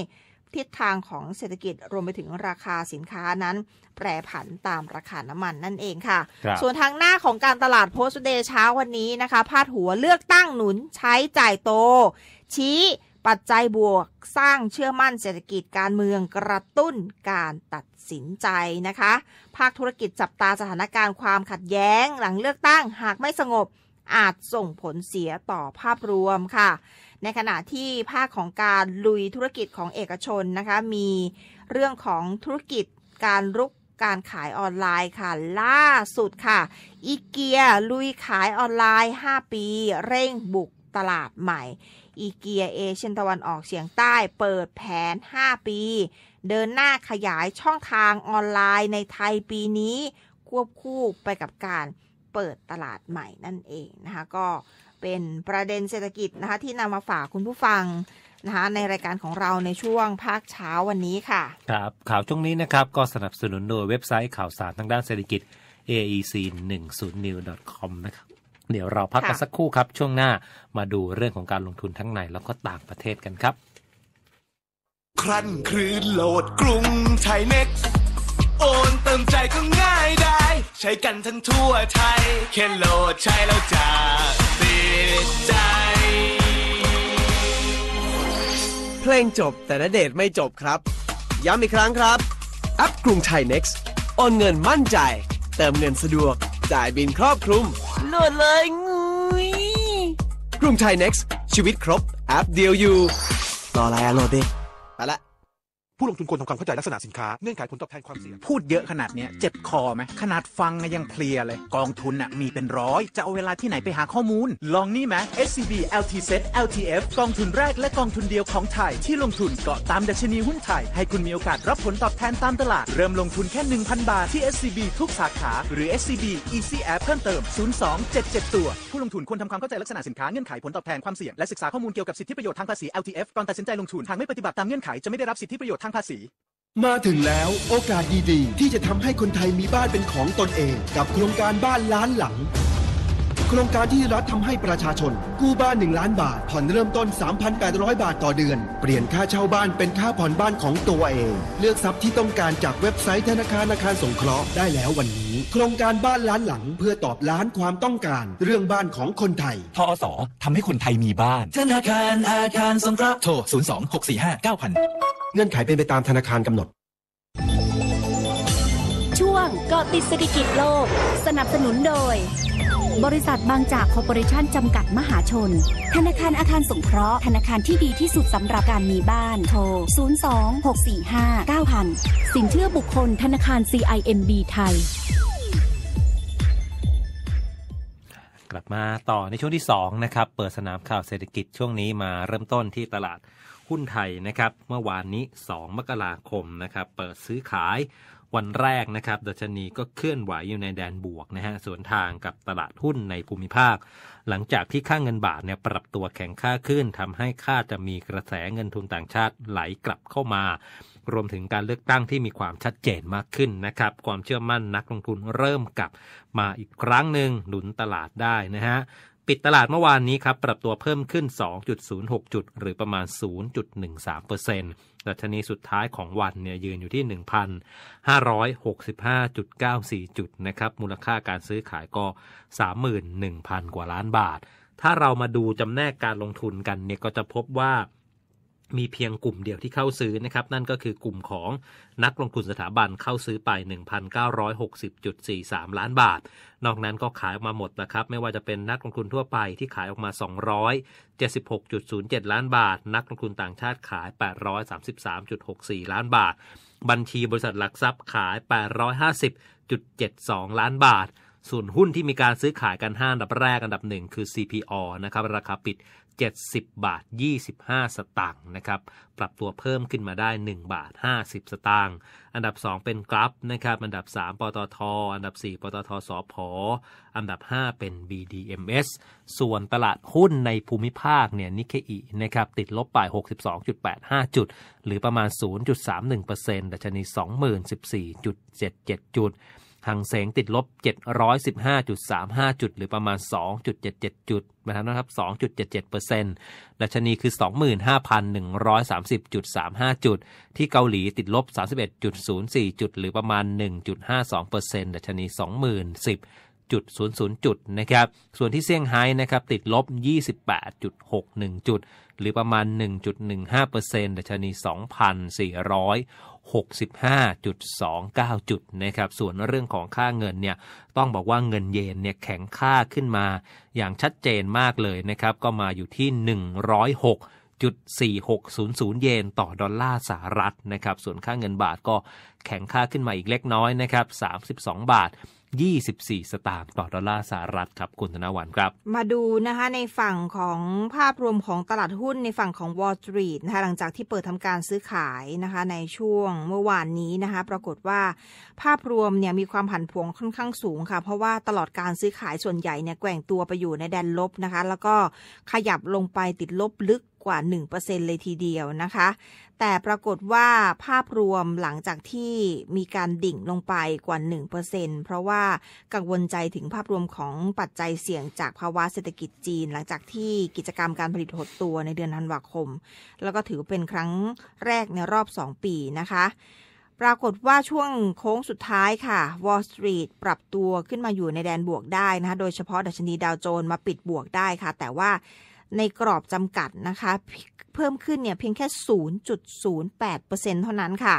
ทิศทางของเศรษฐกิจรวมไปถึงราคาสินค้านั้น แปรผันตามราคาน้ำมันนั่นเองค่ะ ส่วนทางหน้าของการตลาดโพสต์เดย์เช้าวันนี้นะคะ พาดหัวเลือกตั้งหนุนใช้จ่ายโต ชี้ปัจจัยบวกสร้างเชื่อมั่นเศรษฐกิจการเมืองกระตุ้นการตัดสินใจนะคะ ภาคธุรกิจจับตาสถานการณ์ความขัดแย้งหลังเลือกตั้งหากไม่สงบอาจส่งผลเสียต่อภาพรวมค่ะ ในขณะที่ภาคของการลุยธุรกิจของเอกชนนะคะ มีเรื่องของธุรกิจการรุกการขายออนไลน์ค่ะ ล่าสุดค่ะอีเกียลุยขายออนไลน์ 5 ปี เร่งบุกตลาดใหม่อีเกียเอเชียนตะวันออกเฉียงใต้เปิดแผน 5 ปี เดินหน้าขยายช่องทางออนไลน์ในไทยปีนี้ ควบคู่ไปกับการเปิดตลาดใหม่นั่นเองนะคะก็เป็นประเด็นเศรษฐกิจนะคะที่นำมาฝากคุณผู้ฟังนะคะในรายการของเราในช่วงภาคเช้าวันนี้ค่ะครับข่าวช่วงนี้นะครับ ก็สนับสนุนโดยเว็บไซต์ข่าวสารทางด้านเศรษฐกิจ aec 1 0 new com นะครับเดี๋ยวเราพักกันสักครู่ครับช่วงหน้ามาดูเรื่องของการลงทุนทั้งในแล้วก็ต่างประเทศกันครับ ครั้นครืนโหลดกรุงไทยเน็กโอนเติมใจก็ง่ายได้ใช้กันทั้งทั่วไทยแค่โหลดใช้แล้วจะติดใจเพลงจบแต่ลเดทไม่จบครับ ย้ำอีกครั้งครับแอปกรุงไทยเน็กโอนเงินมั่นใจ เติมเงินสะดวกจ่ายบินครอบคลุมโหลดเลยงุยกรุงไทย next ชีวิตครบแอปเดียวอยู่รออะไรอะโหลดดิไปละผู้ลงทุนควรทำความเข้าใจลักษณะสินค้าเงื่อนไขผลตอบแทนความเสี่ยง พูดเยอะขนาดนี้เจ็บคอไหมขนาดฟังยังเพลียเลย กองทุน่ะมีเป็นร้อย จะเอาเวลาที่ไหนไปหาข้อมูล ลองนี่ไหม SCB LTZ LTF กองทุนแรกและกองทุนเดียวของไทยที่ลงทุนเกาะตามดัชนีหุ้นไทย ให้คุณมีโอกาสรับผลตอบแทนตามตลาดเริ่มลงทุนแค่1,000บาทที่ SCB ทุกสาขาหรือ SCB e c f App เพิ่มเติม 0 2 7 7 ตัว ผู้ลงทุนควรทำความเข้าใจลักษณะสินค้าเงื่อนไขผลตอบแทนความเสี่ยงและศึกษาข้อมูลเกี่ยวกับสิทธิประโยชน์ทางภาษี LTF ก่อนตัดสินใจลงทุนหากไม่ปฏิบัติตามเงื่อนไขจะไม่ได้รับสิทธิประโยชน์ทั้งภาษี มาถึงแล้วโอกาสดีๆ ที่จะทำให้คนไทยมีบ้านเป็นของตนเอง กับโครงการบ้านล้านหลัง โครงการที่รัฐทำให้ประชาชน กู้บ้าน1ล้านบาท ผ่อนเริ่มต้น 3,800 บาทต่อเดือนเปลี่ยนค่าเช่าบ้านเป็นค่าผ่อนบ้านของตัวเอง เลือกทรัพย์ที่ต้องการจากเว็บไซต์ ธนาคารอาคารสงเคราะห์ได้แล้ววันนี้โครงการบ้านล้านหลังเพื่อตอบล้านความต้องการ เรื่องบ้านของคนไทย ทอสอทำให้คนไทยมีบ้าน ธนาคารอาคารสงเคราะห์ โทร 0 2 6 4 5 9 0 0เงื่อนไขเป็นไปตามธนาคารกำหนด ช่วงเกาะติดเศรษฐกิจโลก สนับสนุนโดย บริษัทบางจากคอร์ปอเรชั่นจำกัดมหาชน ธนาคารอาคารสงเคราะห์ ธนาคารที่ดีที่สุดสำหรับการมีบ้าน โทร 0 2 6 4 5 9 0 0 0 สินเชื่อบุคคลธนาคาร CIMB ไทยลับมาต่อในช่วงที่2นะครับเปิดสนามข่าวเศรษฐกิจช่วงนี้มาเริ่มต้นที่ตลาดหุ้นไทยนะครับเมื่อวานนี้ 2 มกราคมนะครับเปิดซื้อขายวันแรกนะครับดัชนีก็เคลื่อนไหวอยู่ในแดนบวกนะฮะส่วนทางกับตลาดหุ้นในภูมิภาค หลังจากที่ค่างเงินบาทเนี่ยปรับตัวแข็งค่าขึ้นทำให้ค่าจะมีกระแสเงินทุนต่างชาติไหลกลับเข้ามารวมถึงการเลือกตั้งที่มีความชัดเจนมากขึ้นนะครับความเชื่อมั่นนักลงทุนเริ่มกลับมาอีกครั้งหนึ่งหนุนตลาดได้นะฮะปิดตลาดเมื่อวานนี้ครับปรับตัวเพิ่มขึ้น 2.06 จุด หรือประมาณ 0.13%ดัชนีสุดท้ายของวันเนี่ยยืนอยู่ที่ 1,565.94 จุดนะครับมูลค่าการซื้อขายก็ 31,000 กว่าล้านบาท ถ้าเรามาดูจำแนกการลงทุนกันเนี่ยก็จะพบว่ามีเพียงกลุ่มเดียวที่เข้าซื้อนะครับนั่นก็คือกลุ่มของนักลงทุนสถาบันเข้าซื้อไป1,960.43 ล้านบาท นอกนั้นก็ขายออกมาหมดนะครับไม่ว่าจะเป็นนักลงทุนทั่วไปที่ขายออกมา276.07ล้านบาท นักลงทุนต่างชาติขาย833.64 ล้านบาท บัญชีบริษัทหลักทรัพย์ขาย850.72ล้านบาทส่วนหุ้นที่มีการซื้อขายกันห้าอันดับแรกอันดับหนึ่งคือ CPO นะครับราคาปิด70 บาท 25 สตางค์นะครับ ปรับตัวเพิ่มขึ้นมาได้ 1 บาท 50 สตางค์ อันดับ 2 เป็นกรับนะครับ อันดับ 3 ปตท อันดับ 4 ปตทสอพอ อันดับ 5 เป็น BDMs ส่วนตลาดหุ้นในภูมิภาคเนี่ยนิเคอีนะครับติดลบไป 62.85 จุด หรือประมาณ 0.31%ดัชนี2 0 1 4 7 7 จุดหังเสงติดลบ 715.35 จุด หรือประมาณ 2.77จุดนะครับนะครับ2.77%ละชนีคือ 25,130.35 จุด ที่เกาหลีติดลบ 31.04 จุด หรือประมาณ 1.52%ละชนี 20,010.00จุดจุดนะครับส่วนที่เซี่ยงไฮ้นะครับติดลบ 28.61 จุด หรือประมาณ 1.15%ดัชนี 2,400 65.29จุดนะครับส่วนเรื่องของค่าเงินเนี่ยต้องบอกว่าเงินเยนเนี่ยแข็งค่าขึ้นมา อย่างชัดเจนมากเลยนะครับ ก็มาอยู่ที่ 106 4 6 0 0 เยน ต่อดอลลาร์สหรัฐนะครับส่วนค่าเงินบาทก็แข็งค่าขึ้นมาอีกเล็กน้อยนะครับ 32 บาท24 สตางค์ต่อดอลลาร์สหรัฐครับ คุณธนวันครับ มาดูนะคะในฝั่งของภาพรวมของตลาดหุ้นในฝั่งของ Wall Street นะคะหลังจากที่เปิดทำการซื้อขายนะคะในช่วงเมื่อวานนี้นะคะปรากฏว่าภาพรวมเนี่ยมีความผันผวนค่อนข้างสูงค่ะเพราะว่าตลอดการซื้อขายส่วนใหญ่เนี่ยแกว่งตัวไปอยู่ในแดนลบนะคะแล้วก็ขยับลงไปติดลบลึกกว่า 1%เลยทีเดียวนะคะ แต่ปรากฏว่าภาพรวมหลังจากที่มีการดิ่งลงไปกว่า 1%เพราะว่ากังวลใจถึงภาพรวมของปัจจัยเสี่ยงจากภาวะเศรษฐกิจจีนหลังจากที่กิจกรรมการผลิตหดตัวในเดือนธันวาคม แล้วก็ถือเป็นครั้งแรกในรอบ 2 ปีนะคะ ปรากฏว่าช่วงโค้งสุดท้ายค่ะ Wall Street ปรับตัวขึ้นมาอยู่ในแดนบวกได้นะคะโดยเฉพาะดัชนีดาวโจนส์มาปิดบวกได้ค่ะ แต่ว่าในกรอบจำกัดนะคะ เพิ่มขึ้นเนี่ยเพียงแค่ 0.08%เปอร์เเซ็นท่านั้นค่ะ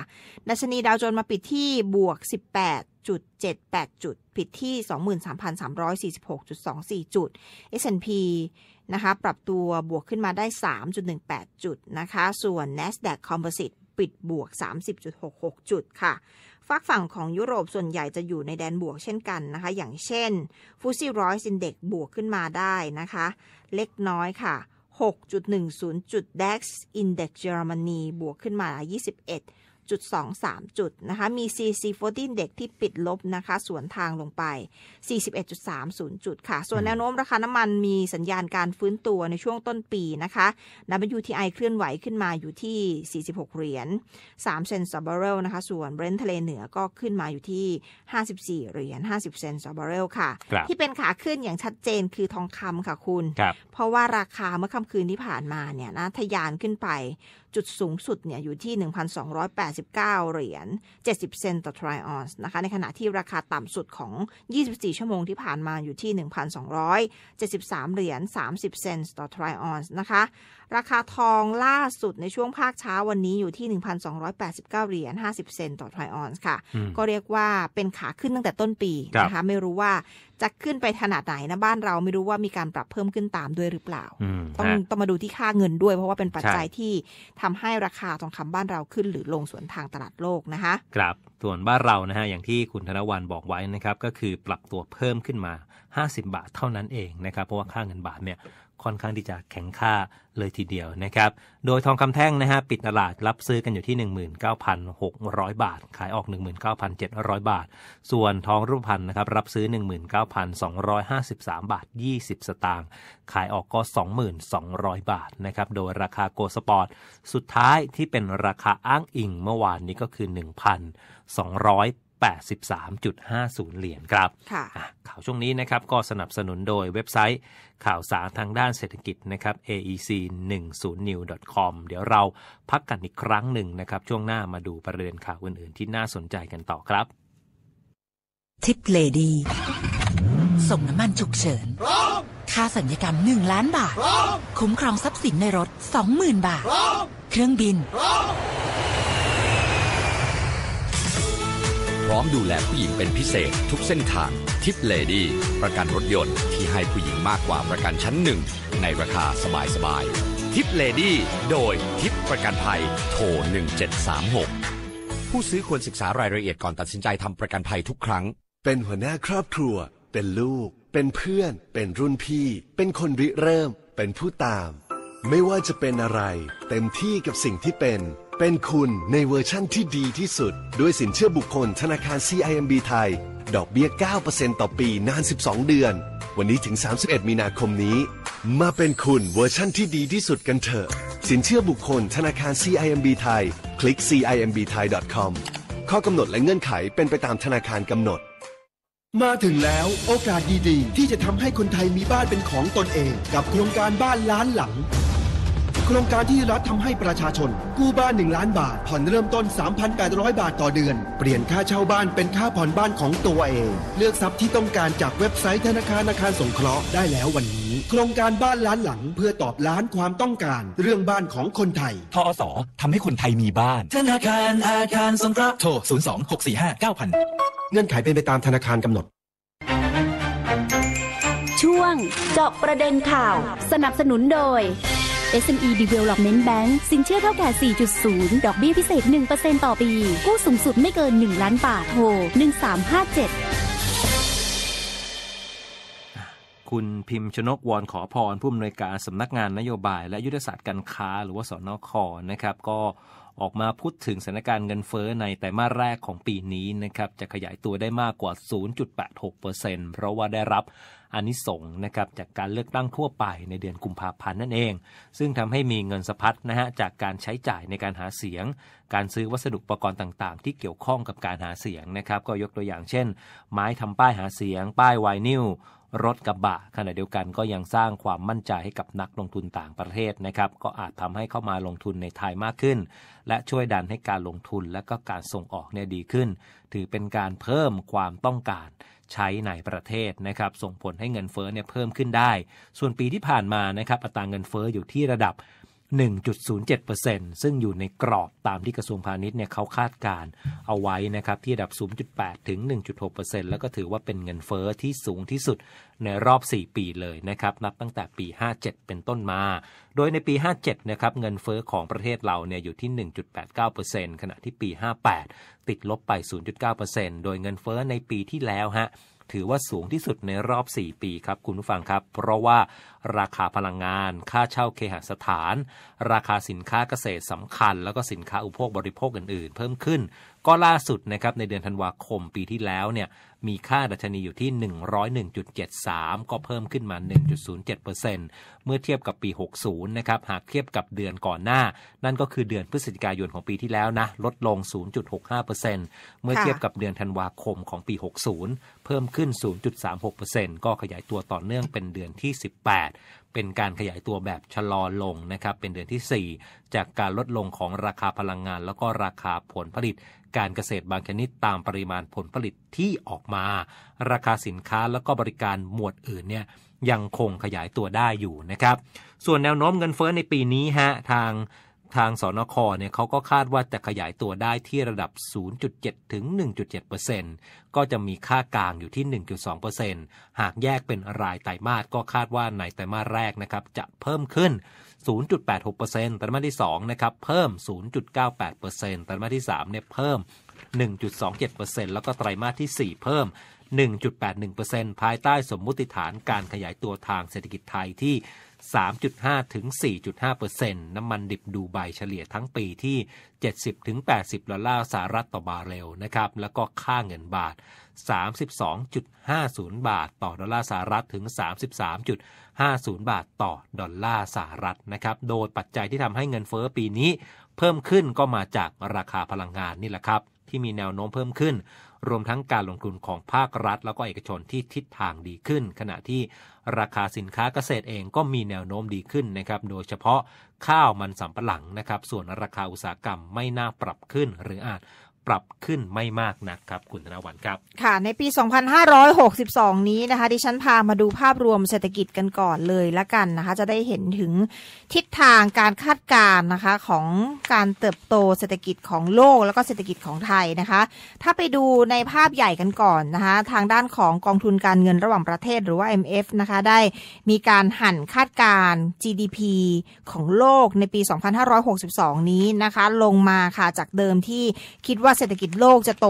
ดัชนีดาวโจนส์มาปิดที่บวก 18.78 จุด ปิดที่ 23,346.24 จุด S&P นะคะปรับตัวบวกขึ้นมาได้ 3.18 จุดนะคะ ส่วน NASDAQ Composite ปิดบวก 30.66 จุดค่ะฝากฝั่งของยุโรปส่วนใหญ่จะอยู่ในแดนบวกเช่นกันนะคะ อย่างเช่นฟูซี่ร้อยสินเด็กบวกขึ้นมาได้นะคะเล็กน้อยค่ะ6.10จุด DAX Index Germany บวกขึ้นมา 21จงส2 3จุดนะคะ มี CC40 เด็กที่ปิดลบนะคะสวนทางลงไป 41.30 จุดค่ะ ส่วนแนวโน้มราคาน้ำมันมีสัญญาณการฟื้นตัวในช่วงต้นปีนะคะ u t i เคลื่อนไหวขึ้นมาอยู่ที่ 46 เหรียญ 3 เซนต์ต่อบาร์เรลนะคะ ส่วนเบรนท์ทะเลเหนือก็ขึ้นมาอยู่ที่ 54 เหรียญ 50 เซนต์ต่อบาร์เรลค่ะ ที่เป็นขาขึ้นอย่างชัดเจนคือทองคำค่ะคุณ เพราะว่าราคาเมื่อค่ำคืนที่ผ่านมาเนี่ยนะทะยานขึ้นไปจุดสูงสุดเนี่ยอยู่ที่ 1,289 เหรียญ 70 เซนต์ต่อ ทริออนส์นะคะในขณะที่ราคาต่ำสุดของ 24 ชั่วโมงที่ผ่านมาอยู่ที่ 1,273 เหรียญ 30 เซนต์ต่อ ทริออนส์นะคะราคาทองล่าสุดในช่วงภาคเช้าวันนี้อยู่ที่ 1,289เหรียญ50 เซนต์ต่อทรอยออนซ์ค่ะ ก็เรียกว่าเป็นขาขึ้นตั้งแต่ต้นปีนะคะไม่รู้ว่าจะขึ้นไปขนาดไหนนะบ้านเราไม่รู้ว่ามีการปรับเพิ่มขึ้นตามด้วยหรือเปล่า ต้องต้องมาดูที่ค่าเงินด้วย เพราะว่าเป็นปัจจัยที่ทำให้ราคาทองคำบ้านเราขึ้นหรือลงสวนทางตลาดโลกนะคะ ครับส่วนบ้านเรานะฮะอย่างที่คุณธนวันบอกไว้นะครับก็คือปรับตัวเพิ่มขึ้นมา 50 บาทเท่านั้นเองนะครับเพราะว่าค่าเงินบาทเนี่ยค่อนข้างที่จะแข็งค่าเลยทีเดียวนะครับ โดยทองคำแท่งนะฮะปิดตลาดรับซื้อกันอยู่ที่ 19,600 บาท ขายออก 19,700 บาท ส่วนทองรูปพรรณนะครับรับซื้อ 19,253 บาท 20 สตางค์ขายออกก็ 2,200 บาทนะครับโดยราคาโกสปอร์ตสุดท้ายที่เป็นราคาอ้างอิงเมื่อวานนี้ก็คือ 1,200 83.50 เหรียญครับ ข่าวช่วงนี้นะครับ ก็สนับสนุนโดยเว็บไซต์ข่าวสารทางด้านเศรษฐกิจนะครับ aec 1 0 new com เดี๋ยวเราพักกันอีกครั้งหนึ่งนะครับ ช่วงหน้ามาดูประเด็นข่าวอื่น ๆ ที่น่าสนใจกันต่อครับ ทิปเลดี ส่งน้ำมันฉุกเฉินค่าสัญญกรรม 1 ล้านบาทคุ้มครองทรัพย์สินในรถ 20,000 บาท เครื่องบินพร้อมดูแลผู้หญิงเป็นพิเศษ ทุกเส้นทางทิปเลดี้ประกันรถยนต์ที่ให้ผู้หญิงมากกว่าประกันชั้นหนึ่ง ในราคาสบายๆทิปเลดี้โดยทิปประกันภัยโทร 1736 ผู้ซื้อควรศึกษารายละเอียดก่อนตัดสินใจทำประกันภัยทุกครั้ง เป็นหัวหน้าครอบครัว เป็นลูก เป็นเพื่อน เป็นรุ่นพี่ เป็นคนริเริ่ม เป็นผู้ตาม ไม่ว่าจะเป็นอะไร เต็มที่กับสิ่งที่เป็นเป็นคุณในเวอร์ชั่นที่ดีที่สุด ด้วยสินเชื่อบุคคลธนาคาร CIMB ไทย ดอกเบี้ย 9%ต่อปีนาน 12 เดือน วันนี้ถึง 31 มีนาคมนี้ มาเป็นคุณเวอร์ชั่นที่ดีที่สุดกันเถอะ สินเชื่อบุคคลธนาคาร CIMB ไทย คลิก cimbthai.com ข้อกำหนดและเงื่อนไขเป็นไปตามธนาคารกำหนด มาถึงแล้วโอกาสดีๆ ที่จะทำให้คนไทยมีบ้านเป็นของตนเอง กับโครงการบ้านล้านหลังโครงการที่รัฐทำให้ประชาชน กู้บ้าน 1 ล้านบาท ผ่อนเริ่มต้น 3,800 บาทต่อเดือน เปลี่ยนค่าเช่าบ้านเป็นค่าผ่อนบ้านของตัวเอง เลือกทรัพย์ที่ต้องการจากเว็บไซต์ธนาคารอาคารสงเคราะห์ได้แล้ววันนี้ โครงการบ้านล้านหลังเพื่อตอบล้านความต้องการ เรื่องบ้านของคนไทยทอสอทำให้คนไทยมีบ้าน ธนาคารอาคารสงเคราะห์โทร02645 9000เงื่อนไขเป็นไปตามธนาคารกำหนด ช่วง เจาะประเด็นข่าว สนับสนุนโดย SME Development Bank สินเชื่อเท่าแก่ 4.0 ดอกเบี้ยพิเศษ 1%ต่อปีกู้สูงสุดไม่เกิน 1 ล้านบาท โทร 1357 คุณพิมพ์ชนกวอนขอพรผู้อำนวยการสำนักงานนโยบายและยุทธศาสตร์การค้าหรือว่าสอนอคอนะครับก็ออกมาพูดถึงสถานการณ์เงินเฟ้อในแต่มาแรกของปีนี้นะครับจะขยายตัวได้มากกว่า 0.86%เพราะว่าได้รับอนนิสงนะครับจากการเลือกตั้งทั่วไปในเดือนกุมภาพันธ์นั่นเอง ซึ่งทำให้มีเงินสะพัดนะฮะจากการใช้จ่ายในการหาเสียง การซื้อวัสดุอุปกรณ์ต่างๆที่เกี่ยวข้องกับการหาเสียงนะครับก็ยกตัวอย่างเช่น ไม้ทำป้ายหาเสียง ป้ายไวนิลรถกระบะขณะเดียวกันก็ยังสร้างความมั่นใจให้กับนักลงทุนต่างประเทศนะครับก็อาจทำให้เข้ามาลงทุนในไทยมากขึ้น และช่วยดันให้การลงทุนและก็การส่งออกเนี่ยดีขึ้น ถือเป็นการเพิ่มความต้องการใช้ในประเทศนะครับส่งผลให้เงินเฟ้อเนี่ยเพิ่มขึ้นได้ ส่วนปีที่ผ่านมานะครับอัตราเงินเฟ้ออยู่ที่ระดับ1.07%ซึ่งอยู่ในกรอบตามที่กระทรวงพาณิชย์เนี่ยเขาคาดการ เอาไว้นะครับ ที่ระดับ 0.8ถึง1.6%แล้วก็ถือว่าเป็นเงินเฟอ้อที่สูงที่สุด ในรอบ 4 ปีเลยนะครับ นับตั้งแต่ปี 57 เป็นต้นมา โดยในปี 57นะครับเงินเฟอ้อของประเทศเราเนี่ยอยู่ที่ 1.89%ขณะที่ปี 58 ติดลบไป 0.9%โดยเงินเฟอ้อในปีที่แล้วฮะถือว่าสูงที่สุดในรอบ 4 ปีครับ คุณผู้ฟังครับ เพราะว่าราคาพลังงาน ค่าเช่าเคหสถาน ราคาสินค้าเกษตรสำคัญ แล้วก็สินค้าอุปโภคบริโภคอื่นๆ เพิ่มขึ้นก็ล่าสุดนะครับในเดือนธันวาคมปีที่แล้วเนี่ยมีค่าดัชนีอยู่ที่101.73 ก็เพิ่มขึ้นมา1.07%เมื่อเทียบกับปี 60นะครับหากเทียบกับเดือนก่อนหน้า นั่นก็คือเดือนพฤศจิกายนของปีที่แล้วนะลดลง 0.65%เมื่อเทียบกับเดือนธันวาคมของปี 60 เพิ่มขึ้น0.36%ก็ขยายตัวต่อเนื่องเป็นเดือนที่ 18เป็นการขยายตัวแบบชะลอลงนะครับ เป็นเดือนที่ 4 จากการลดลงของราคาพลังงาน แล้วก็ราคาผลผลิต การเกษตรบางชนิดตามปริมาณผลผลิตที่ออกมา ราคาสินค้าแล้วก็บริการหมวดอื่นเนี่ยยังคงขยายตัวได้อยู่นะครับ ส่วนแนวโน้มเงินเฟ้อในปีนี้ฮะทางทางสนคเนี่ยเขาก็คาดว่าจะขยายตัวได้ที่ระดับ 0.7 ถึง 1.7%ก็จะมีค่ากลางอยู่ที่ 1.2%หากแยกเป็นรายไตรมาสก็คาดว่า ในไตรมาสแรกนะครับจะเพิ่มขึ้น 0.86%ไตรมาสที่2นะครับเพิ่ม 0.98%ไตรมาสที่3เนี่ยเพิ่ม 1.27%แล้วก็ไตรมาสที่ 4 เพิ่ม 1.81%ภายใต้สมมุติฐานการขยายตัวทางเศรษฐกิจไทยที่3.5ถึง4.5เปอร์เซ็นต์น้ำมันดิบดูไบเฉลี่ยทั้งปีที่ 70ถึง80 ดอลลาร์สหรัฐต่อบาร์เรลนะครับแล้วก็ค่าเงินบาท 32.50 บาทต่อดอลลาร์สหรัฐถึง 33.50 บาท ต่อดอลลาร์สหรัฐนะครับโดยปัจจัยที่ทำให้เงินเฟอ้อปีนี้เพิ่มขึ้นก็มาจากราคาพลังงานนี่แหละครับ ที่มีแนวโน้มเพิ่มขึ้นรวมทั้งการลงทุนของภาครัฐ แล้วก็เอกชนที่ทิศทางดีขึ้น ขณะที่ราคาสินค้าเกษตรเองก็มีแนวโน้มดีขึ้นนะครับ โดยเฉพาะข้าวมันสำปะหลังนะครับ ส่วนราคาอุตสาหกรรมไม่น่าปรับขึ้นหรืออาจปรับขึ้นไม่มากนักครับ คุณธนวัลครับค่ะในปี 2562 นี้นะคะดิฉันพามาดูภาพรวมเศรษฐกิจกันก่อนเลยละกันนะคะจะได้เห็นถึงทิศทางการคาดการณ์นะคะของการเติบโตเศรษฐกิจของโลกแล้วก็เศรษฐกิจของไทยนะคะ ถ้าไปดูในภาพใหญ่กันก่อนนะคะทางด้านของกองทุนการเงินระหว่างประเทศหรือว่า IMF นะคะได้มีการหั่นคาดการณ์ GDP ของโลกในปี2562 นี้นะคะลงมาค่ะจากเดิมที่คิดว่าเศรษฐกิจโลกจะโต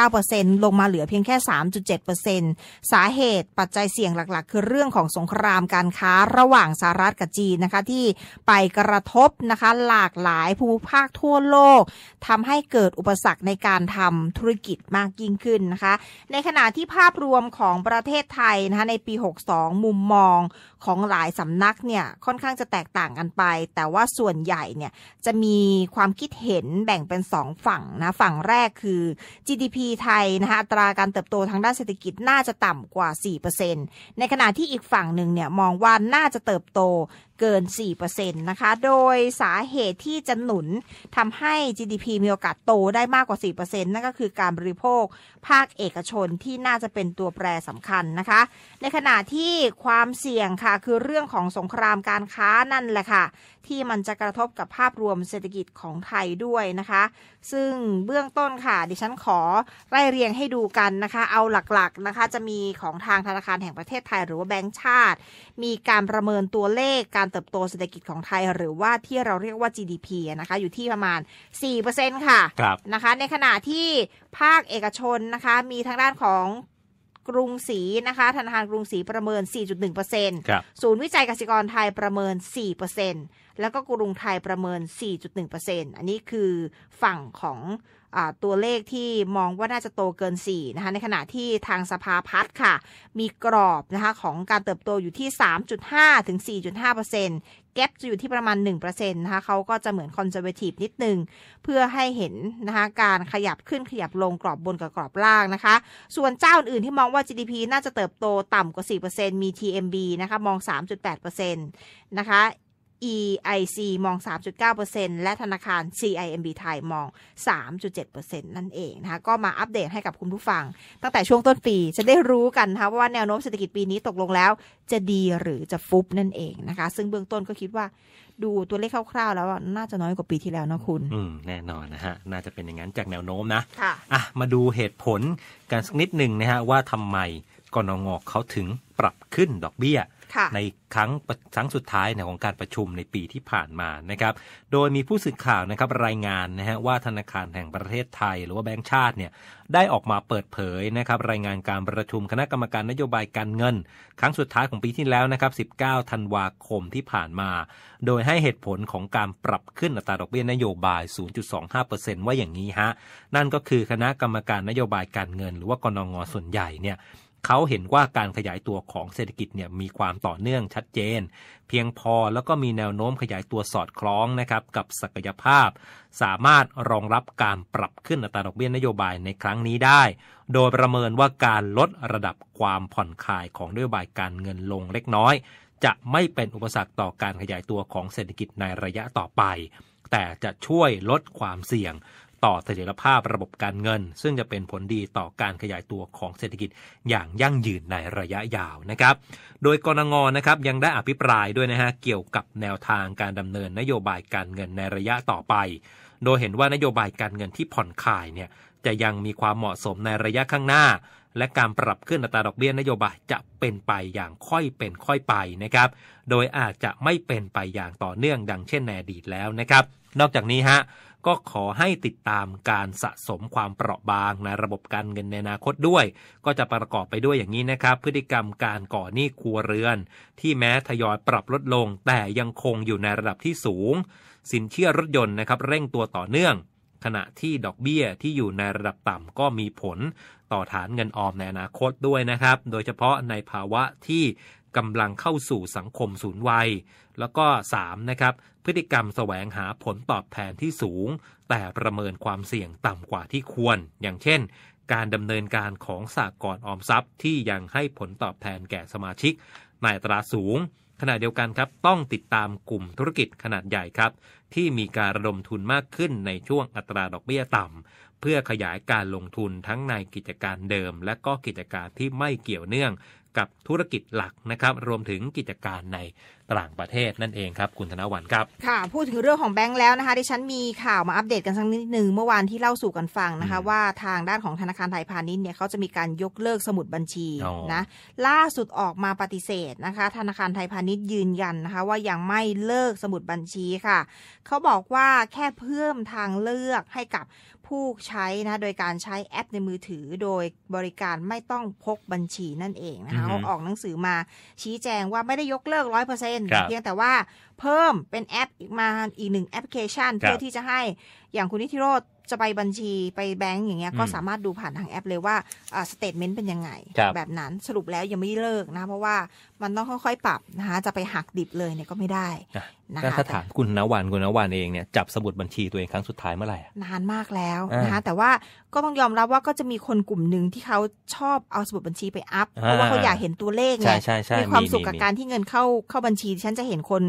3.9%ลงมาเหลือเพียงแค่ 3.7%สาเหตุปัจจัยเสี่ยงหลัก ๆ คือเรื่องของสงครามการค้าระหว่างสหรัฐกับจีนนะคะ ที่ไปกระทบนะคะหลากหลายภูมิภาคทั่วโลก ทำให้เกิดอุปสรรคในการทำธุรกิจมากยิ่งขึ้นนะคะ ในขณะที่ภาพรวมของประเทศไทยนะคะในปี 62 มุมมองของหลายสำนักเนี่ย ค่อนข้างจะแตกต่างกันไป แต่ว่าส่วนใหญ่เนี่ย จะมีความคิดเห็นแบ่งเป็นสองฝั่งนะ ฝั่งางแรกคือ GDP ไทยนะคะอัตราการเติบโตทางด้านเศรษฐกิจน่าจะต่ำกว่า 4%ในขณะที่อีกฝั่งหนึ่งเนี่ยมองว่าน่าจะเติบโตเกิน 4%นะคะ โดยสาเหตุที่จะหนุนทำให้ GDP มีโอกาสโตได้มากกว่า 4%นั่นก็คือการบริโภคภาคเอกชนที่น่าจะเป็นตัวแปรสำคัญนะคะ ในขณะที่ความเสี่ยงค่ะคือเรื่องของสงครามการค้านั่นแหละค่ะ ที่มันจะกระทบกับภาพรวมเศรษฐกิจของไทยด้วยนะคะ ซึ่งเบื้องต้นค่ะดิฉันขอ ไล่เรียงให้ดูกันนะคะ เอาหลักๆนะคะจะมีของทางธนาคารแห่งประเทศไทยหรือว่าแบงก์ชาติมีการประเมินตัวเลขการเติบโตเศรษฐกิจของไทย หรือว่าที่เราเรียกว่า GDP นะคะอยู่ที่ประมาณ 4%ค่ะคนะคะในขณะที่ภาคเอกชนนะคะมีทางด้านของกรุงศรีนะคะธนาคารกรุงศรีประเมิน 4.1%ศูนย์วิจัยกสิกรไทยประเมิน 4%แล้วก็กรุงไทยประเมิน 4.1%อันนี้คือฝั่งของตัวเลขที่มองว่าน่าจะโตเกิน 4 นะคะ ในขณะที่ทางสภาพัฒน์ค่ะ มีกรอบนะคะ ของการเติบโตอยู่ที่ 3.5 ถึง 4.5เปอร์เซ็นต์แกลจะอยู่ที่ประมาณ1%นะคะเขาก็จะเหมือนคอนเซอร์เวทีฟนิดนึง เพื่อให้เห็นนะคะ การขยับขึ้นขยับลงกรอบบนกับกรอบล่างนะคะ ส่วนเจ้าอื่นที่มองว่า GDP น่าจะเติบโตต่ำกว่า 4%มี TMB นะคะมอง 3.8%นะคะ EIC มอง 3.9%และธนาคาร CIMB ไทย มอง 3.7%นั่นเองนะคะ ก็มาอัปเดตให้กับคุณผู้ฟัง ตั้งแต่ช่วงต้นปีจะได้รู้กันนะคะว่าแนวโน้มเศรษฐกิจปีนี้ตกลงแล้ว จะดีหรือจะฟุบนั่นเองนะคะ ซึ่งเบื้องต้นก็คิดว่า ดูตัวเลขคร่าวๆ แล้ว น่าจะน้อยกว่าปีที่แล้วนะคุณ อืม แน่นอนนะฮะ น่าจะเป็นอย่างนั้นจากแนวโน้มนะค่ะอ่ะ มาดูเหตุผลกันสักนิดหนึ่งนะฮะว่าทำไมกนงเขาถึงปรับขึ้นดอกเบี้ยในครั้งครั้งสุดท้ายนของการประชุมในปีที่ผ่านมานะครับ โดยมีผู้สื่อข่าวนะครับรายงานนะฮะว่าธนาคารแห่งประเทศไทย หรือว่าแบงก์ชาติเนี่ยได้ออกมาเปิดเผยนะครับรายงานการประชุมคณะกรรมการนโยบายการเงิน ครั้งสุดท้ายของปีที่แล้วนะครับ 19 ธันวาคมที่ผ่านมา โดยให้เหตุผลของการปรับขึ้นอัตราดอกเบี้ยนโยบาย 0.25%ว่าอย่างนี้ฮะ นั่นก็คือคณะกรรมการนโยบายการเงิน หรือว่ากนงส่วนใหญ่เนี่ยเขาเห็นว่าการขยายตัวของเศรษฐกิจเนี่ยมีความต่อเนื่องชัดเจน เพียงพอแล้วก็มีแนวโน้มขยายตัวสอดคล้องนะครับกับศักยภาพ สามารถรองรับการปรับขึ้นอัตราดอกเบี้ยนโยบายในครั้งนี้ได้ โดยประเมินว่าการลดระดับความผ่อนคลายของนโยบายการเงินลงเล็กน้อย จะไม่เป็นอุปสรรคต่อการขยายตัวของเศรษฐกิจในระยะต่อไป แต่จะช่วยลดความเสี่ยงต่อเสถียรภาพระบบการเงิน ซึ่งจะเป็นผลดีต่อการขยายตัวของเศรษฐกิจ อย่างยั่งยืนในระยะยาวนะครับ โดยกรงงนะครับยังได้อภิปรายด้วยนะฮะเกี่ยวกับแนวทางการดำเนินนโยบายการเงินในระยะต่อไป โดยเห็นว่านโยบายการเงินที่ผ่อนคลายเนี่ยจะยังมีความเหมาะสมในระยะข้างหน้า และการปรับขึ้นอัตราดอกเบี้ยนโยบายจะเป็นไปอย่างค่อยเป็นค่อยไปนะครับ โดยอาจจะไม่เป็นไปอย่างต่อเนื่องดังเช่นในอดีตแล้วนะครับ นอกจากนี้ฮะก็ขอให้ติดตามการสะสมความเปราะบางในระบบการเงินในอนาคตด้วย ก็จะประกอบไปด้วยอย่างนี้นะครับ พฤติกรรมการก่อหนี้ครัวเรือน ที่แม้ทยอยปรับลดลง แต่ยังคงอยู่ในระดับที่สูง สินเชื่อรถยนต์นะครับ เร่งตัวต่อเนื่อง ขณะที่ดอกเบี้ยที่อยู่ในระดับต่ำก็มีผล ต่อฐานเงินออมในอนาคตด้วยนะครับโดยเฉพาะในภาวะที่กำลังเข้าสู่สังคมสูนวัย แล้วก็ 3. นะครับพฤติกรรมแสวงหาผลตอบแทนที่สูง แต่ประเมินความเสี่ยงต่ำกว่าที่ควร อย่างเช่น การดำเนินการของสากลออมทรัพย์ ที่ยังให้ผลตอบแทนแก่สมาชิก ในอัตราสูง ขณะเดียวกันครับ ต้องติดตามกลุ่มธุรกิจขนาดใหญ่ครับ ที่มีการระดมทุนมากขึ้นในช่วงอัตราดอกเบี้ยต่ำเพื่อขยายการลงทุนทั้งในกิจการเดิม และก็กิจการที่ไม่เกี่ยวเนื่องกับธุรกิจหลักนะครับรวมถึงกิจการในต่างประเทศนั่นเองครับ คุณธนวันครับ ค่ะ พูดถึงเรื่องของแบงก์แล้วนะคะดิฉันมีข่าวมาอัปเดตกันสักนิดหนึ่ง เมื่อวานที่เล่าสู่กันฟังนะคะ ว่าทางด้านของธนาคารไทยพาณิชย์เนี่ยเขาจะมีการยกเลิกสมุดบัญชีนะล่าสุดออกมาปฏิเสธนะคะธนาคารไทยพาณิชย์ยืนยันนะคะว่ายังไม่เลิกสมุดบัญชีค่ะเขาบอกว่าแค่เพิ่มทางเลือกให้กับผู้ใช้นะโดยการใช้แอปในมือถือโดยบริการไม่ต้องพกบัญชีนั่นเองนะคะเขาออกหนังสือมาชี้แจงว่าไม่ได้ยกเลิกร้อยเปอร์เซ็นต์เพียงแต่ว่าเพิ่มเป็นแอปอีกมาอีกหนึ่งแอปพลิเคชันเพื่อที่จะให้อย่างคุณนิธิโรธจะไปบัญชีไปแบงก์อย่างเงี้ยก็สามารถดูผ่านทางแอปเลยว่าสเตทเมนต์เป็นยังไง แบบนั้นสรุปแล้วยังไม่เลิกนะเพราะว่ามันต้องค่อย ๆ ปรับนะคะจะไปหักดิบเลยเนี่ยก็ไม่ได้นะคะถ้าถามคุณนวันคุณนวันเองเนี่ยจับสมุดบัญชีตัวเองครั้งสุดท้ายเมื่อไหร่นานมากแล้วนะคะแต่ว่าก็ต้องยอมรับว่าก็จะมีคนกลุ่มหนึ่งที่เขาชอบเอาสมุดบัญชีไปอัพเพราะว่าเขาอยากเห็นตัวเลขไงมีความสุขกับการที่เงินเข้าเข้าบัญชี ฉันจะเห็นคน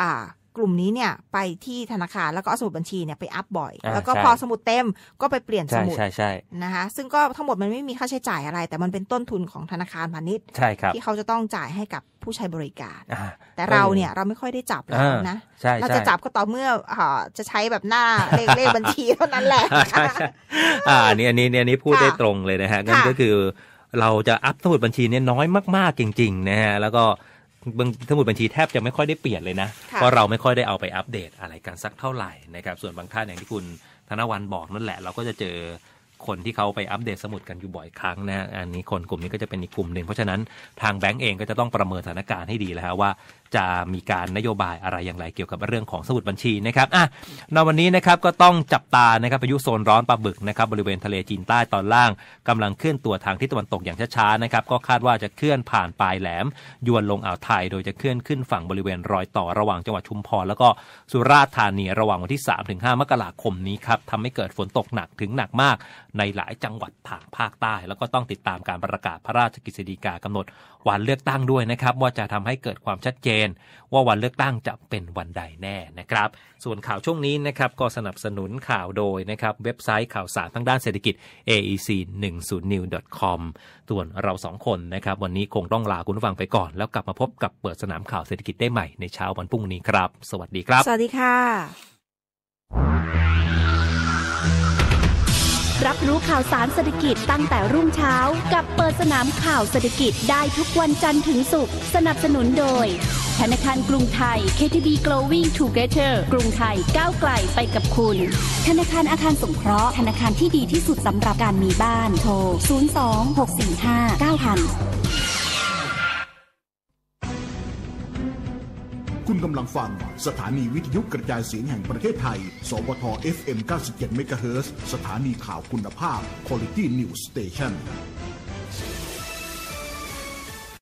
อ่าลุ่มนี้เนี่ยไปที่ธนาคารแล้วก็สมุดบัญชีเนี่ยไปอัพบ่อย แล้วก็พอสมุดเต็มก็ไปเปลี่ยนสมุดใใใชชช่่นะคะซึ่งก็ทั้งหมดมันไม่มีค่าใช้จ่ายอะไร แต่มันเป็นต้นทุนของธนาคารพาณิชย์ที่เขาจะต้องจ่ายให้กับผู้ใช้บริการ แต่เราเนี่ยเราไม่ค่อยได้จับแล้วนะเราจะจับก็ต่อเมื่อจะใช้แบบหน้าเลขเลขบัญชีเท่านั้นแหละ อ่าอันนี้อันนี้ี่นนี้พูดได้ตรงเลยนะฮะนั่นก็คือ เราจะอัพสมุดบัญชีเนี่ยน้อยมากๆจริงๆนะฮะแล้วก็บางสมุดบัญชีแทบจะไม่ค่อยได้เปลี่ยนเลยนะ เพราะเราไม่ค่อยได้เอาไปอัปเดตอะไรกันสักเท่าไหร่นะครับ ส่วนบางท่านอย่างที่คุณธนวันบอกนั่นแหละ เราก็จะเจอคนที่เขาไปอัปเดตสมุดกันอยู่บ่อยครั้งนะ อันนี้คนกลุ่มนี้ก็จะเป็นอีกกลุ่มหนึ่งเพราะฉะนั้นทางแบงก์เองก็จะต้องประเมินสถานการณ์ให้ดีแล้วว่าจะมีการนโยบายอะไรอย่างไรเกี่ยวกับเรื่องของสมุดบัญชีนะครับอ่ะในวันนี้นะครับก็ต้องจับตานะครับพายุโซนร้อนปลาบึกนะครับบริเวณทะเลจีนใต้ตอนล่าง กำลังเคลื่อนตัวทางทิศตะวันตกอย่างช้าๆนะครับก็คาดว่าจะเคลื่อนผ่านปลายแหลม ยวนลงอ่าวไทย โดยจะเคลื่อนขึ้นฝั่งบริเวณรอยต่อระหว่างจังหวัดชุมพรแล้วก็สุราษฎร์ธานีระหว่างวันที่ 3-5มกราคมนี้ครับทำให้เกิดฝนตกหนักถึงหนักมาก ในหลายจังหวัดทางภาคใต้ แล้วก็ต้องติดตามการประกาศพระราชกฤษฎีกากำหนดวันเลือกตั้งด้วยนะครับ ว่าจะทำให้เกิดความชัดเจน ว่าวันเลือกตั้งจะเป็นวันใดแน่นะครับ ส่วนข่าวช่วงนี้นะครับ ก็สนับสนุนข่าวโดยนะครับ เว็บไซต์ข่าวสารทางด้านเศรษฐกิจ aec 1 0 new com ส่วนเราสองคนนะครับ วันนี้คงต้องลาคุณผู้ฟังไปก่อนแล้วกลับมาพบกับเปิดสนามข่าวเศรษฐกิจได้ใหม่ในเช้าวันพรุ่งนี้ครับสวัสดีครับสวัสดีค่ะรับรู้ข่าวสารเศรษฐกิจตั้งแต่รุ่งเช้ากับเปิดสนามข่าวเศรษฐกิจได้ทุกวันจันทร์ถึงศุกร์สนับสนุนโดย ธนาคารกรุงไทย KTB g r o w i n g Together กรุงไทยก้าวไกลไปกับคุณ ธนาคารอาคารสงเคราะห์ธนาคารที่ดีที่สุดสำหรับการมีบ้านโทร 02 645 9000คุณกำลังฟังสถานีวิทยุกระจายเสียงแห่งประเทศไทย สวท FM 97 MHz สถานีข่าวคุณภาพ Quality News Station